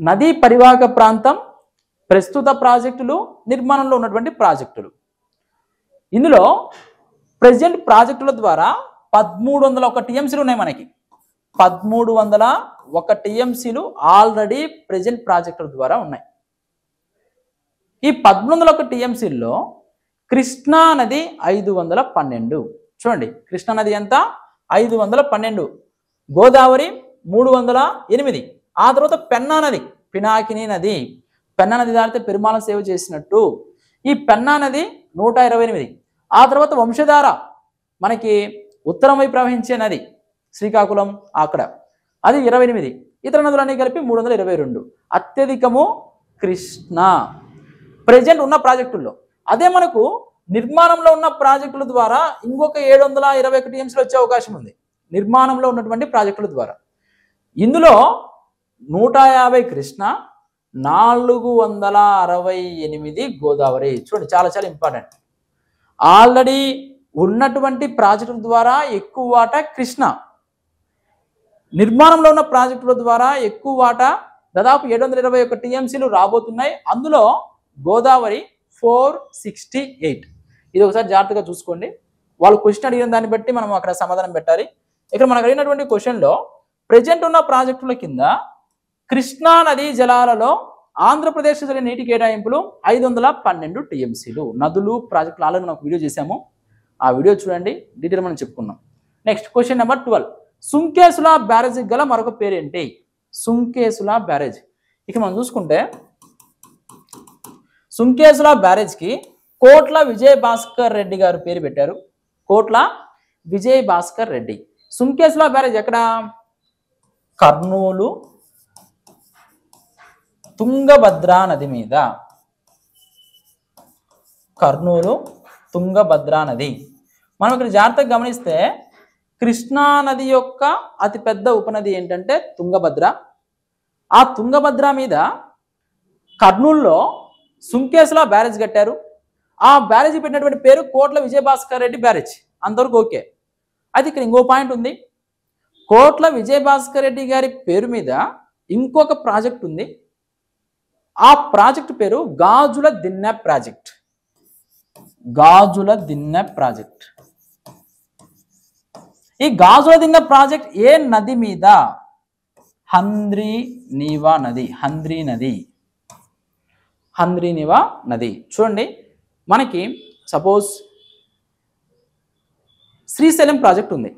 Speaker 1: నదీ పరివాహక ప్రాంతం ప్రస్తుత ప్రాజెక్టులు నిర్మాణంలో ఉన్నటువంటి ప్రాజెక్టులు ఇందులో ప్రజెంట్ ప్రాజెక్టుల ద్వారా పదమూడు వందల ఒక టీఎంసీలు ఉన్నాయి మనకి పదమూడు వందల ఒక టీఎంసీలు ఆల్రెడీ ప్రజెంట్ ప్రాజెక్టుల ద్వారా ఉన్నాయి ఈ పదమూడు వందల ఒక టీఎంసీల్లో కృష్ణా నది ఐదు వందల పన్నెండు చూడండి కృష్ణా నది ఎంత ఐదు వందల పన్నెండు గోదావరి మూడు వందల ఎనిమిది ఆ తర్వాత పెన్నా నది పినాకిని నది పెన్నా నది దారితే పెరుమాళ సేవ చేసినట్టు ఈ పెన్నా నది నూట ఇరవై ఎనిమిది ఆ తర్వాత వంశధార మనకి ఉత్తరం వైపు ప్రవహించే నది శ్రీకాకుళం అక్కడ అది ఇరవై ఎనిమిది ఇతర నదులన్నీ కలిపి మూడు వందల ఇరవై రెండు అత్యధికము కృష్ణ ప్రజెంట్ ఉన్న ప్రాజెక్టుల్లో అదే మనకు నిర్మాణంలో ఉన్న ప్రాజెక్టుల ద్వారా ఇంకొక ఏడు వందల ఇరవై ఒకటి ఎంసీలు వచ్చే అవకాశం ఉంది నిర్మాణంలో ఉన్నటువంటి ప్రాజెక్టుల ద్వారా ఇందులో నూట యాభై కృష్ణ నాలుగు వందల అరవై ఎనిమిది గోదావరి చూడండి చాలా చాలా ఇంపార్టెంట్ ఆల్రెడీ ఉన్నటువంటి ప్రాజెక్టుల ద్వారా ఎక్కువ వాట కృష్ణ నిర్మాణంలో ఉన్న ప్రాజెక్టుల ద్వారా ఎక్కువ వాట దాదాపు ఏడు వందల ఇరవై ఒక టీఎంసీలు రాబోతున్నాయి అందులో గోదావరి ఫోర్ సిక్స్టీ ఎయిట్ ఇది ఒకసారి జాగ్రత్తగా చూసుకోండి వాళ్ళు క్వశ్చన్ అడిగిన దాన్ని బట్టి మనం అక్కడ సమాధానం పెట్టాలి ఇక్కడ మనకు అడిగినటువంటి క్వశ్చన్లో ప్రజెంట్ ఉన్న ప్రాజెక్టుల కింద కృష్ణా నదీ జలాలలో ఆంధ్రప్రదేశ్ జరిగిన నీటి కేటాయింపులు ఐదు వందల పన్నెండు టీఎంసీలు నదులు ప్రాజెక్టులు ఆల్రెడీ మనం వీడియో చేశాము ఆ వీడియో చూడండి డీటెయిల్ మనం చెప్పుకున్నాం next question number twelve Sunkesula barrage గల మరొక పేరు ఏంటి సుంకేసుల బ్యారేజ్ ఇక మనం చూసుకుంటే సుంకేసుల బ్యారేజ్కి కోట్ల విజయ్ భాస్కర్ రెడ్డి గారు పేరు పెట్టారు కోట్ల విజయ్ భాస్కర్ రెడ్డి సుంకేసుల బ్యారేజ్ ఎక్కడ కర్నూలు తుంగభద్రా నది మీద కర్నూలు తుంగభద్రా నది మనం ఇక్కడ జాగ్రత్తగా గమనిస్తే కృష్ణా నది యొక్క అతిపెద్ద ఉపనది ఏంటంటే తుంగభద్ర ఆ తుంగభద్ర మీద కర్నూలులో సుంకేసులా బ్యారేజ్ కట్టారు ఆ బ్యారేజ్ పెట్టినటువంటి పేరు కోట్ల విజయభాస్కర్ రెడ్డి బ్యారేజ్ అంతవరకు ఓకే అయితే ఇక్కడ ఇంకో పాయింట్ ఉంది కోట్ల విజయభాస్కర్ రెడ్డి గారి పేరు మీద ఇంకొక ప్రాజెక్ట్ ఉంది ఆ ప్రాజెక్ట్ పేరు గాజుల దిన్నె ప్రాజెక్ట్ గాజుల దిన్నె ప్రాజెక్ట్ ఈ గాజుల దిన్నె ప్రాజెక్ట్ ఏ నది మీద హంద్రీ నీవా నది హంద్రీ నది హంద్రీ నీవా నది చూడండి మనకి సపోజ్ శ్రీశైలం ప్రాజెక్ట్ ఉంది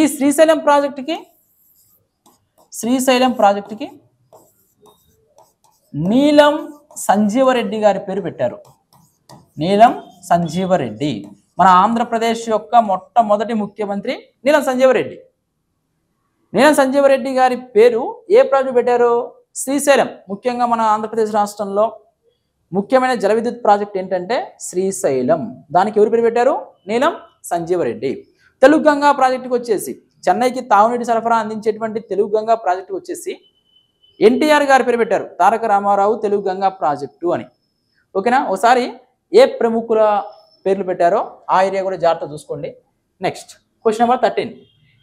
Speaker 1: ఈ శ్రీశైలం ప్రాజెక్ట్కి శ్రీశైలం ప్రాజెక్ట్కి నీలం సంజీవరెడ్డి గారి పేరు పెట్టారు నీలం సంజీవరెడ్డి మన ఆంధ్రప్రదేశ్ యొక్క మొట్టమొదటి ముఖ్యమంత్రి నీలం సంజీవరెడ్డి నీలం సంజీవరెడ్డి గారి పేరు ఏ ప్రాజెక్టు పెట్టారు శ్రీశైలం ముఖ్యంగా మన ఆంధ్రప్రదేశ్ రాష్ట్రంలో ముఖ్యమైన జల విద్యుత్ ప్రాజెక్ట్ ఏంటంటే శ్రీశైలం దానికి ఎవరు పేరు పెట్టారు నీలం సంజీవరెడ్డి తెలుగు గంగా ప్రాజెక్టుకి వచ్చేసి చెన్నైకి తాగునీటి సరఫరా అందించేటువంటి తెలుగు గంగా ప్రాజెక్టుకి వచ్చేసి ఎన్టీఆర్ గారు పేరు పెట్టారు తారక రామారావు తెలుగు గంగా ప్రాజెక్టు అని ఓకేనా ఒకసారి ఏ ప్రముఖుల పేర్లు పెట్టారో ఆ ఏరియా కూడా జాగ్రత్త చూసుకోండి నెక్స్ట్ క్వశ్చన్ నెంబర్ థర్టీన్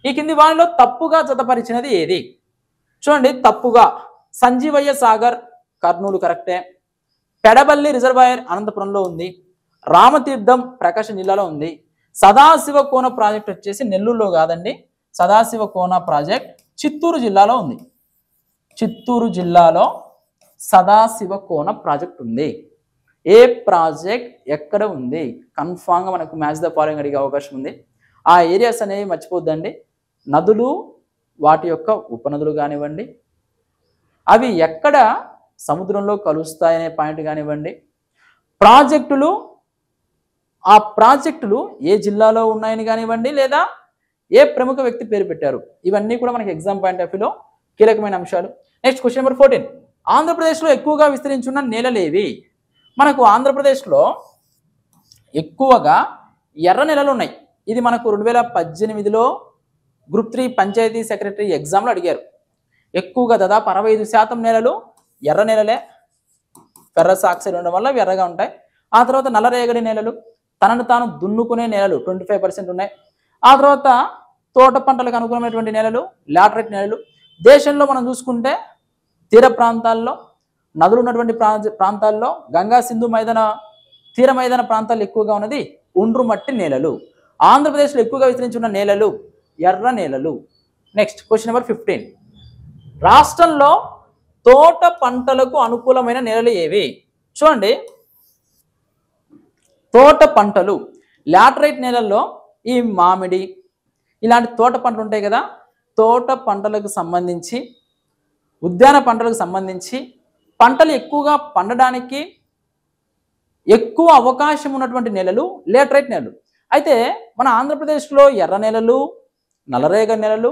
Speaker 1: ఈ కింది వానిలో తప్పుగా జతపరిచినది ఏది చూడండి తప్పుగా సంజీవయ్య సాగర్ కర్నూలు కరెక్టే పెడబల్లి రిజర్వాయర్ అనంతపురంలో ఉంది రామతీర్థం ప్రకాశం జిల్లాలో ఉంది సదాశివ కోన ప్రాజెక్ట్ వచ్చేసి నెల్లూరులో కాదండి సదాశివ కోన ప్రాజెక్ట్ చిత్తూరు జిల్లాలో ఉంది చిత్తూరు జిల్లాలో సదాశివ కోన ప్రాజెక్ట్ ఉంది ఏ ప్రాజెక్ట్ ఎక్కడ ఉంది కన్ఫామ్గా మనకు మ్యాచ్ ద ఫాలోయింగ్ అడిగే అవకాశం ఉంది ఆ ఏరియాస్ అనేవి మర్చిపోద్దండి నదులు వాటి యొక్క ఉపనదులు కానివ్వండి అవి ఎక్కడ సముద్రంలో కలుస్తాయనే పాయింట్ కానివ్వండి ప్రాజెక్టులు ఆ ప్రాజెక్టులు ఏ జిల్లాలో ఉన్నాయని కానివ్వండి లేదా ఏ ప్రముఖ వ్యక్తి పేరు పెట్టారు ఇవన్నీ కూడా మనకి ఎగ్జామ్ పాయింట్ ఆఫ్ వ్యూలో కీలకమైన అంశాలు నెక్స్ట్ క్వశ్చన్ నెంబర్ ఫోర్టీన్ ఆంధ్రప్రదేశ్లో ఎక్కువగా విస్తరించున్న ఏవి మనకు ఆంధ్రప్రదేశ్లో ఎక్కువగా ఎర్ర నెలలు ఉన్నాయి ఇది మనకు రెండు వేల పద్దెనిమిదిలో గ్రూప్ త్రీ పంచాయతీ సెక్రటరీ ఎగ్జామ్లో అడిగారు ఎక్కువగా దాదాపు అరవై ఐదు శాతం నేలలు ఎర్ర నేలలే ఫెర్రస్ ఆక్సైడ్ ఉండడం వల్ల ఎర్రగా ఉంటాయి ఆ తర్వాత నల్లరేగడి నేలలు తనను తాను దున్నుకునే నెలలు ట్వంటీ ఫైవ్ పర్సెంట్ ఉన్నాయి ఆ తర్వాత తోట పంటలకు అనుకూలమైనటువంటి నేలలు లాటరేట్ నేలలు దేశంలో మనం చూసుకుంటే తీర ప్రాంతాల్లో నదులు ఉన్నటువంటి ప్రాంతాల్లో గంగా సింధు మైదాన తీర మైదాన ప్రాంతాలు ఎక్కువగా ఉన్నది ఉండ్రు మట్టి నేలలు ఆంధ్రప్రదేశ్లో ఎక్కువగా విస్తరించి ఉన్న నేలలు ఎర్ర నేలలు నెక్స్ట్ క్వశ్చన్ నెంబర్ ఫిఫ్టీన్ రాష్ట్రంలో తోట పంటలకు అనుకూలమైన నేలలు ఏవి చూడండి తోట పంటలు లాటరైట్ నేలల్లో ఈ మామిడి ఇలాంటి తోట పంటలు ఉంటాయి కదా తోట పంటలకు సంబంధించి ఉద్యాన పంటలకు సంబంధించి పంటలు ఎక్కువగా పండడానికి ఎక్కువ అవకాశం ఉన్నటువంటి నేలలు లేటరైట్ నేలలు అయితే మన ఆంధ్రప్రదేశ్లో ఎర్ర నేలలు నల్లరేగ నేలలు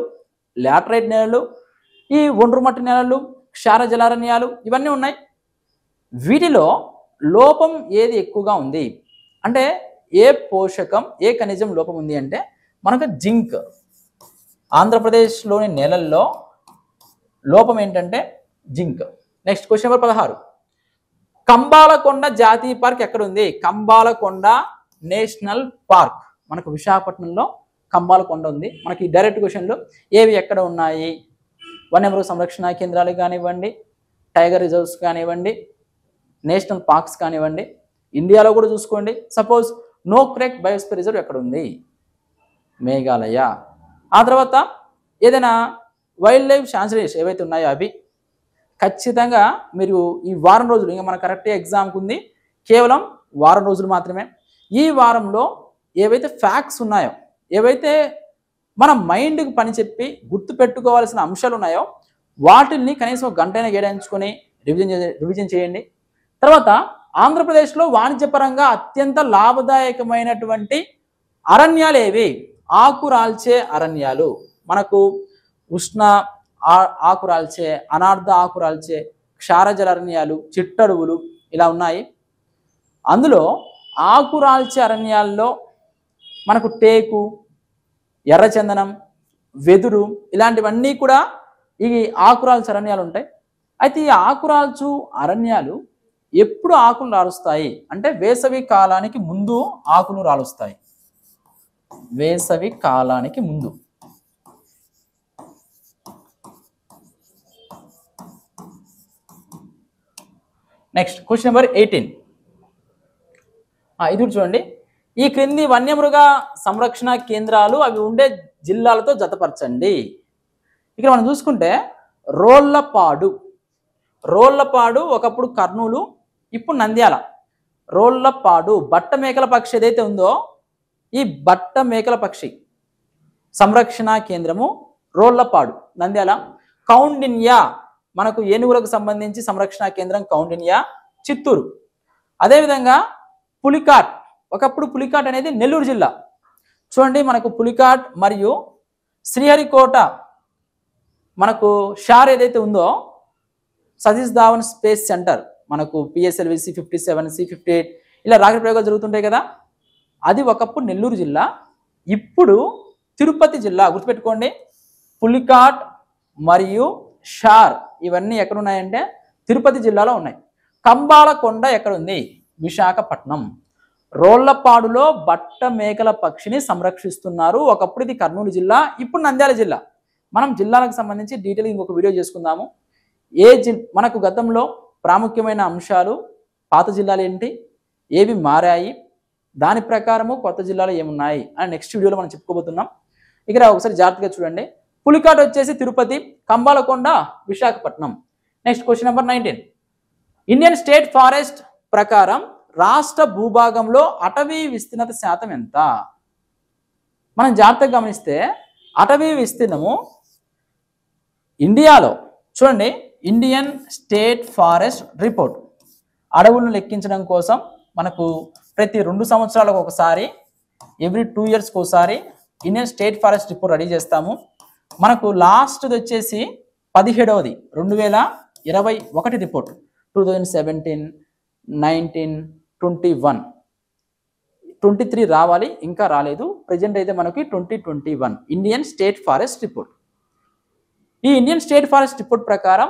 Speaker 1: లాటరైట్ నేలలు ఈ ఒండ్రుమట్టి నేలలు క్షార జలారణ్యాలు ఇవన్నీ ఉన్నాయి వీటిలో లోపం ఏది ఎక్కువగా ఉంది అంటే ఏ పోషకం ఏ ఖనిజం లోపం ఉంది అంటే మనకు జింక్ ఆంధ్రప్రదేశ్లోని నేలల్లో లోపం ఏంటంటే జింక్ నెక్స్ట్ క్వశ్చన్ నెంబర్ పదహారు కంబాలకొండ జాతీయ పార్క్ ఎక్కడ ఉంది కంబాలకొండ నేషనల్ పార్క్ మనకు విశాఖపట్నంలో కంబాలకొండ ఉంది మనకి డైరెక్ట్ క్వశ్చన్లు ఏవి ఎక్కడ ఉన్నాయి వన్యమృగ సంరక్షణ కేంద్రాలు కానివ్వండి టైగర్ రిజర్వ్స్ కానివ్వండి నేషనల్ పార్క్స్ కానివ్వండి ఇండియాలో కూడా చూసుకోండి suppose Nokrek biosphere reserve ఎక్కడ ఉంది మేఘాలయ ఆ తర్వాత ఏదైనా వైల్డ్ లైఫ్ శాంచరీస్ ఏవైతే ఉన్నాయో అవి ఖచ్చితంగా మీరు ఈ వారం రోజులు ఇంకా మన కరెక్ట్ ఎగ్జామ్కి ఉంది కేవలం వారం రోజులు మాత్రమే ఈ వారంలో ఏవైతే ఫ్యాక్ట్స్ ఉన్నాయో ఏవైతే మన మైండ్కి పని చెప్పి గుర్తుపెట్టుకోవాల్సిన అంశాలు ఉన్నాయో వాటిల్ని కనీసం గంటైన కేటాయించుకొని రివిజన్ రివిజన్ చేయండి తర్వాత ఆంధ్రప్రదేశ్లో వాణిజ్యపరంగా అత్యంత లాభదాయకమైనటువంటి అరణ్యాలు ఏవి ఆకురాల్చే అరణ్యాలు మనకు ఉష్ణ ఆకురాల్చే అనార్థ ఆకురాల్చే క్షారజల అరణ్యాలు చిట్టడువులు ఇలా ఉన్నాయి అందులో ఆకురాల్చే అరణ్యాల్లో మనకు టేకు ఎర్రచందనం వెదురు ఇలాంటివన్నీ కూడా ఈ ఆకురాల్చు అరణ్యాలు ఉంటాయి అయితే ఈ ఆకురాల్చు అరణ్యాలు ఎప్పుడు ఆకులు రాలుస్తాయి అంటే వేసవి కాలానికి ముందు ఆకులు రాలుస్తాయి వేసవి కాలానికి ముందు నెక్స్ట్ క్వశ్చన్ నెంబర్ ఎయిటీన్ ఇది చూడండి ఈ క్రింది వన్యమృగ సంరక్షణ కేంద్రాలు అవి ఉండే జిల్లాలతో జతపరచండి ఇక్కడ మనం చూసుకుంటే రోళ్లపాడు రోళ్లపాడు ఒకప్పుడు కర్నూలు ఇప్పుడు నంద్యాల రోళ్లపాడు బట్ట మేకల పక్షి ఏదైతే ఉందో ఈ బట్ట మేకల పక్షి సంరక్షణ కేంద్రము రోళ్లపాడు నంద్యాల కౌండిన్యా మనకు ఏనుగులకు సంబంధించి సంరక్షణ కేంద్రం కౌండిన్యా చిత్తూరు అదేవిధంగా పులికాట్ ఒకప్పుడు పులికాట్ అనేది నెల్లూరు జిల్లా చూడండి మనకు పులికాట్ మరియు శ్రీహరికోట మనకు షార్ ఏదైతే ఉందో సతీష్ ధావన్ స్పేస్ సెంటర్ మనకు PSLV C fifty seven C fifty eight ఇలా రాకెట్ ప్రయోగాలు జరుగుతుంటాయి కదా అది ఒకప్పుడు నెల్లూరు జిల్లా ఇప్పుడు తిరుపతి జిల్లా గుర్తుపెట్టుకోండి పులికాట్ మరియు షార్ ఇవన్నీ ఎక్కడున్నాయంటే తిరుపతి జిల్లాలో ఉన్నాయి కంబాలకొండ ఎక్కడుంది విశాఖపట్నం రోళ్లపాడులో బట్ట మేకల పక్షిని సంరక్షిస్తున్నారు ఒకప్పుడు ఇది కర్నూలు జిల్లా ఇప్పుడు నంద్యాల జిల్లా మనం జిల్లాలకు సంబంధించి డీటెయిల్ ఇంకొక వీడియో చేసుకుందాము ఏ జి మనకు గతంలో ప్రాముఖ్యమైన అంశాలు పాత జిల్లాలు ఏంటి ఏవి మారాయి దాని ప్రకారము కొత్త జిల్లాలు ఏమున్నాయి అని నెక్స్ట్ వీడియోలో మనం చెప్పుకోబోతున్నాం ఇక్కడ ఒకసారి జాగ్రత్తగా చూడండి పులికాట్ వచ్చేసి Tirupati Kambalakonda Visakhapatnam next question number nineteen Indian state forest ప్రకారం రాష్ట్ర భూభాగంలో అటవీ విస్తీర్ణత శాతం ఎంత మనం జాగ్రత్తగా గమనిస్తే అటవీ విస్తీర్ణము ఇండియాలో చూడండి ఇండియన్ స్టేట్ ఫారెస్ట్ రిపోర్ట్ అడవులను లెక్కించడం కోసం మనకు ప్రతి రెండు సంవత్సరాలకు ఒకసారి ఎవ్రీ టూ ఇయర్స్కి ఒకసారి Indian state forest report ready చేస్తాము మనకు లాస్ట్ది వచ్చేసి పదిహేడవది రెండు వేల ఇరవై ఒకటి report two thousand seventeen nineteen twenty one twenty three రావాలి ఇంకా రాలేదు ప్రజెంట్ అయితే మనకి twenty twenty one Indian state forest report ఈ ఇండియన్ స్టేట్ ఫారెస్ట్ రిపోర్ట్ ప్రకారం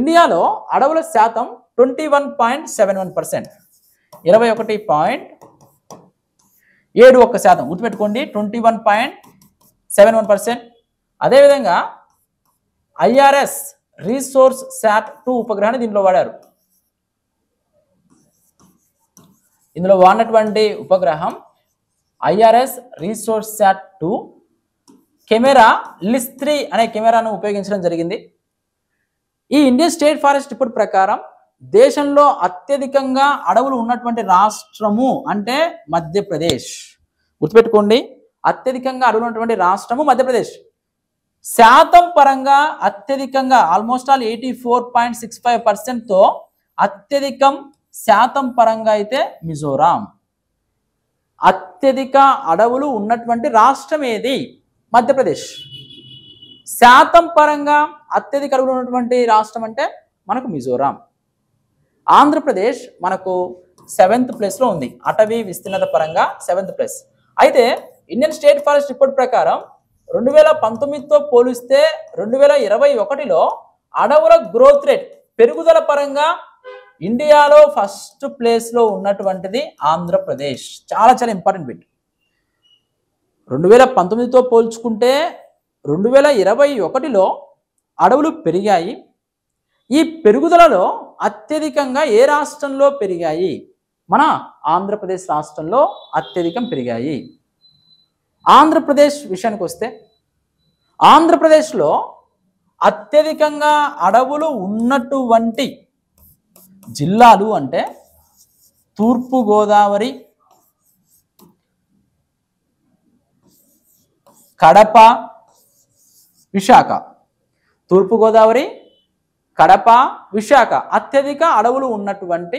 Speaker 1: ఇండియాలో అడవుల శాతం twenty one point seven one percent ఇరవై ఒకటి పాయింట్ ఏడు ఒక్క శాతం గుర్తుపెట్టుకోండి twenty one point seven one percent అదేవిధంగా ఐఆర్ఎస్ రీసోర్స్ శాట్ టూ ఉపగ్రహాన్ని దీంట్లో వాడారు ఇందులో వాడినటువంటి ఉపగ్రహం IRS resource sat two camera LISS three అనే కెమెరాను ఉపయోగించడం జరిగింది ఈ ఇండియన్ స్టేట్ ఫారెస్ట్ రిపోర్ట్ ప్రకారం దేశంలో అత్యధికంగా అడవులు ఉన్నటువంటి రాష్ట్రము అంటే మధ్యప్రదేశ్ గుర్తుపెట్టుకోండి అత్యధికంగా అడవులు ఉన్నటువంటి రాష్ట్రము మధ్యప్రదేశ్ శాతం పరంగా అత్యధికంగా almost all eighty four point six five పర్సెంట్తో అత్యధికం శాతం పరంగా అయితే మిజోరాం అత్యధిక అడవులు ఉన్నటువంటి రాష్ట్రం ఏది మధ్యప్రదేశ్ శాతం పరంగా అత్యధిక అడవులు ఉన్నటువంటి రాష్ట్రం అంటే మనకు మిజోరాం ఆంధ్రప్రదేశ్ మనకు సెవెంత్ ప్లేస్లో ఉంది అటవీ విస్తీర్ణత పరంగా సెవెంత్ ప్లేస్ అయితే ఇండియన్ స్టేట్ ఫారెస్ట్ రిపోర్ట్ ప్రకారం రెండు వేల పంతొమ్మిదితో పోలిస్తే రెండు వేల ఇరవై ఒకటిలో అడవుల గ్రోత్ రేట్ పెరుగుదల పరంగా ఇండియాలో ఫస్ట్ ప్లేస్లో ఉన్నటువంటిది ఆంధ్రప్రదేశ్ చాలా చాలా ఇంపార్టెంట్ బిట్ రెండు వేల పంతొమ్మిదితో పోల్చుకుంటే రెండు వేల ఇరవై ఒకటిలో అడవులు పెరిగాయి ఈ పెరుగుదలలో అత్యధికంగా ఏ రాష్ట్రంలో పెరిగాయి మన ఆంధ్రప్రదేశ్ రాష్ట్రంలో అత్యధికం పెరిగాయి ఆంధ్రప్రదేశ్ విషయానికి వస్తే ఆంధ్రప్రదేశ్లో అత్యధికంగా అడవులు ఉన్నటువంటి జిల్లాలు అంటే తూర్పుగోదావరి కడప విశాఖ తూర్పుగోదావరి కడప విశాఖ అత్యధిక అడవులు ఉన్నటువంటి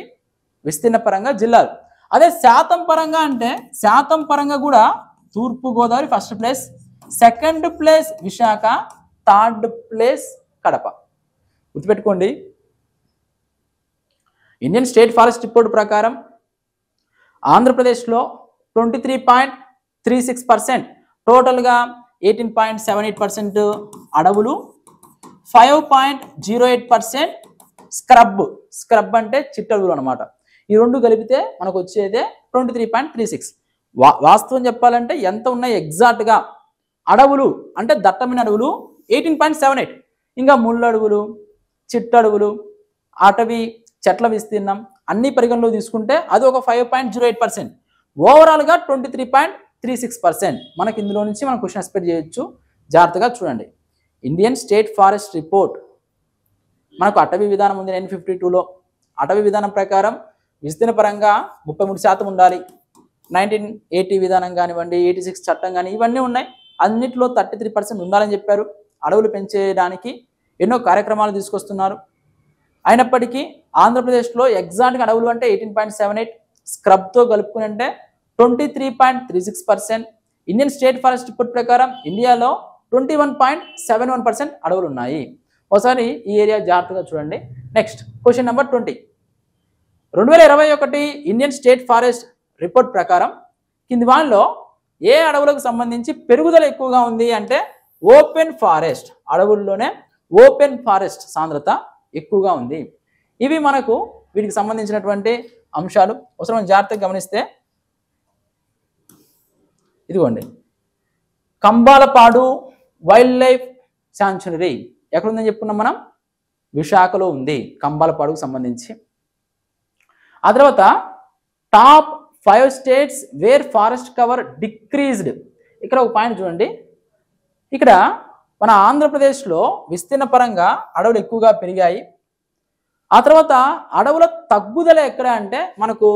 Speaker 1: విస్తీర్ణ పరంగా జిల్లాలు అదే శాతం పరంగా అంటే శాతం పరంగా కూడా Turpu Godavari first place second place Visakha third place Kadapa గుర్తుపెట్టుకోండి ఇండియన్ స్టేట్ ఫారెస్ట్ రిపోర్ట్ ప్రకారం ఆంధ్రప్రదేశ్లో twenty three point three six percent టోటల్గా eighteen point seven eight percent అడవులు five point zero eight percent scrub scrub అంటే చిట్టడుగులు అనమాట ఈ రెండు కలిపితే మనకు వచ్చేదే twenty three point three six వా వాస్తవం చెప్పాలంటే ఎంత ఉన్నాయి ఎగ్జాక్ట్గా అడవులు అంటే దట్టమైన అడవులు ఎయిటీన్ పాయింట్ సెవెన్ ఎయిట్ ఇంకా ముళ్ళడుగులు చిట్టడుగులు అటవీ చెట్ల విస్తీర్ణం అన్ని పరిగణలో తీసుకుంటే అది ఒక five point zero eight percent ఓవరాల్గా twenty three point three six percent మనకి ఇందులో నుంచి మనం క్వశ్చన్ ఎక్స్పెక్ట్ చేయొచ్చు జాగ్రత్తగా చూడండి ఇండియన్ స్టేట్ ఫారెస్ట్ రిపోర్ట్ మనకు అటవీ విధానం ఉంది నైన్ ఫిఫ్టీ టూలో అటవీ విధానం ప్రకారం విస్తీర్ణ పరంగా ముప్పై మూడు శాతం ఉండాలి నైన్టీన్ ఎయిటీ విధానం కానివ్వండి ఎయిటీ సిక్స్ చట్టం కానీ ఇవన్నీ ఉన్నాయి అన్నింటిలో థర్టీ త్రీ పర్సెంట్ ఉండాలని చెప్పారు అడవులు పెంచేయడానికి ఎన్నో కార్యక్రమాలు తీసుకొస్తున్నారు అయినప్పటికీ ఆంధ్రప్రదేశ్లో ఎగ్జాక్ట్గా అడవులు అంటే ఎయిటీన్ పాయింట్ సెవెన్ ఎయిట్ స్క్రబ్తో కలుపుకుని అంటే twenty three point three six percent Indian state forest report ప్రకారం ఇండియాలో twenty one point seven one percent అడవులు ఉన్నాయి ఒకసారి ఈ ఏరియా జాగ్రత్తగా చూడండి నెక్స్ట్ క్వశ్చన్ నెంబర్ ట్వంటీ రెండు వేల ఇరవై ఒకటి ఇండియన్ స్టేట్ ఫారెస్ట్ రిపోర్ట్ ప్రకారం కింది వాళ్ళలో ఏ అడవులకు సంబంధించి పెరుగుదల ఎక్కువగా ఉంది అంటే ఓపెన్ ఫారెస్ట్ అడవుల్లోనే ఓపెన్ ఫారెస్ట్ సాంద్రత ఎక్కువగా ఉంది ఇవి మనకు వీటికి సంబంధించినటువంటి అంశాలు అవసరం జాగ్రత్తగా గమనిస్తే ఇదిగోండి కంబాలపాడు వైల్డ్ లైఫ్ శాంచునరీ ఎక్కడుందని చెప్పుకున్నాం మనం విశాఖలో ఉంది కంబాలపాడుకు సంబంధించి ఆ తర్వాత top five states where forest cover decreased ఇక్కడ ఒక పాయింట్ చూడండి ఇక్కడ మన ఆంధ్రప్రదేశ్లో విస్తీర్ణ పరంగా అడవులు ఎక్కువగా పెరిగాయి ఆ తర్వాత అడవుల తగ్గుదల ఎక్కడ అంటే మనకు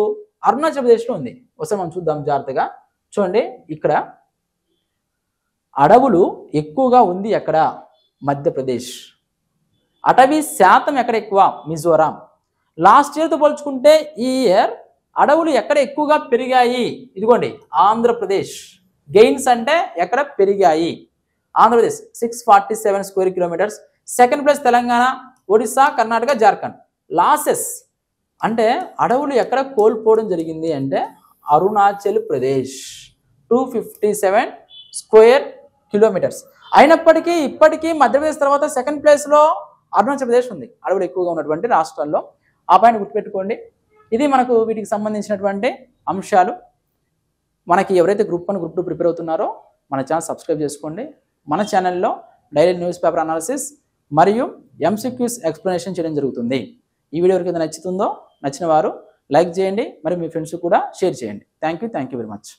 Speaker 1: అరుణాచల్ ప్రదేశ్లో ఉంది ఒకసారి మనం చూద్దాం జాగ్రత్తగా చూడండి ఇక్కడ అడవులు ఎక్కువగా ఉంది ఎక్కడ మధ్యప్రదేశ్ అటవీ శాతం ఎక్కడ ఎక్కువ మిజోరాం లాస్ట్ ఇయర్తో పోల్చుకుంటే ఈ ఇయర్ అడవులు ఎక్కడ ఎక్కువగా పెరిగాయి ఇదిగోండి ఆంధ్రప్రదేశ్ గెయిన్స్ అంటే ఎక్కడ పెరిగాయి Andhra Pradesh six forty seven square kilometres second place Telangana Odisha Karnataka Jharkhand losses అంటే అడవులు ఎక్కడ కోల్పోవడం జరిగింది అంటే Arunachal Pradesh two fifty seven square kilometres అయినప్పటికీ ఇప్పటికీ మధ్యప్రదేశ్ తర్వాత సెకండ్ ప్లేస్లో అరుణాచల్ ప్రదేశ్ ఉంది అడవులు ఎక్కువగా ఉన్నటువంటి రాష్ట్రాల్లో ఆ పైన గుర్తుపెట్టుకోండి ఇది మనకు వీటికి సంబంధించినటువంటి అంశాలు మనకి ఎవరైతే group one group two prepare అవుతున్నారో మన ఛానల్ సబ్స్క్రైబ్ చేసుకోండి మన ఛానల్లో డైలీ న్యూస్ పేపర్ అనాలిసిస్ మరియు ఎంసీక్యూస్ ఎక్స్ప్లెనేషన్ చేయడం జరుగుతుంది ఈ వీడియో ఎవరికైతే నచ్చుతుందో నచ్చిన వారు లైక్ చేయండి మరియు మీ ఫ్రెండ్స్ కూడా షేర్ చేయండి thank you thank you very much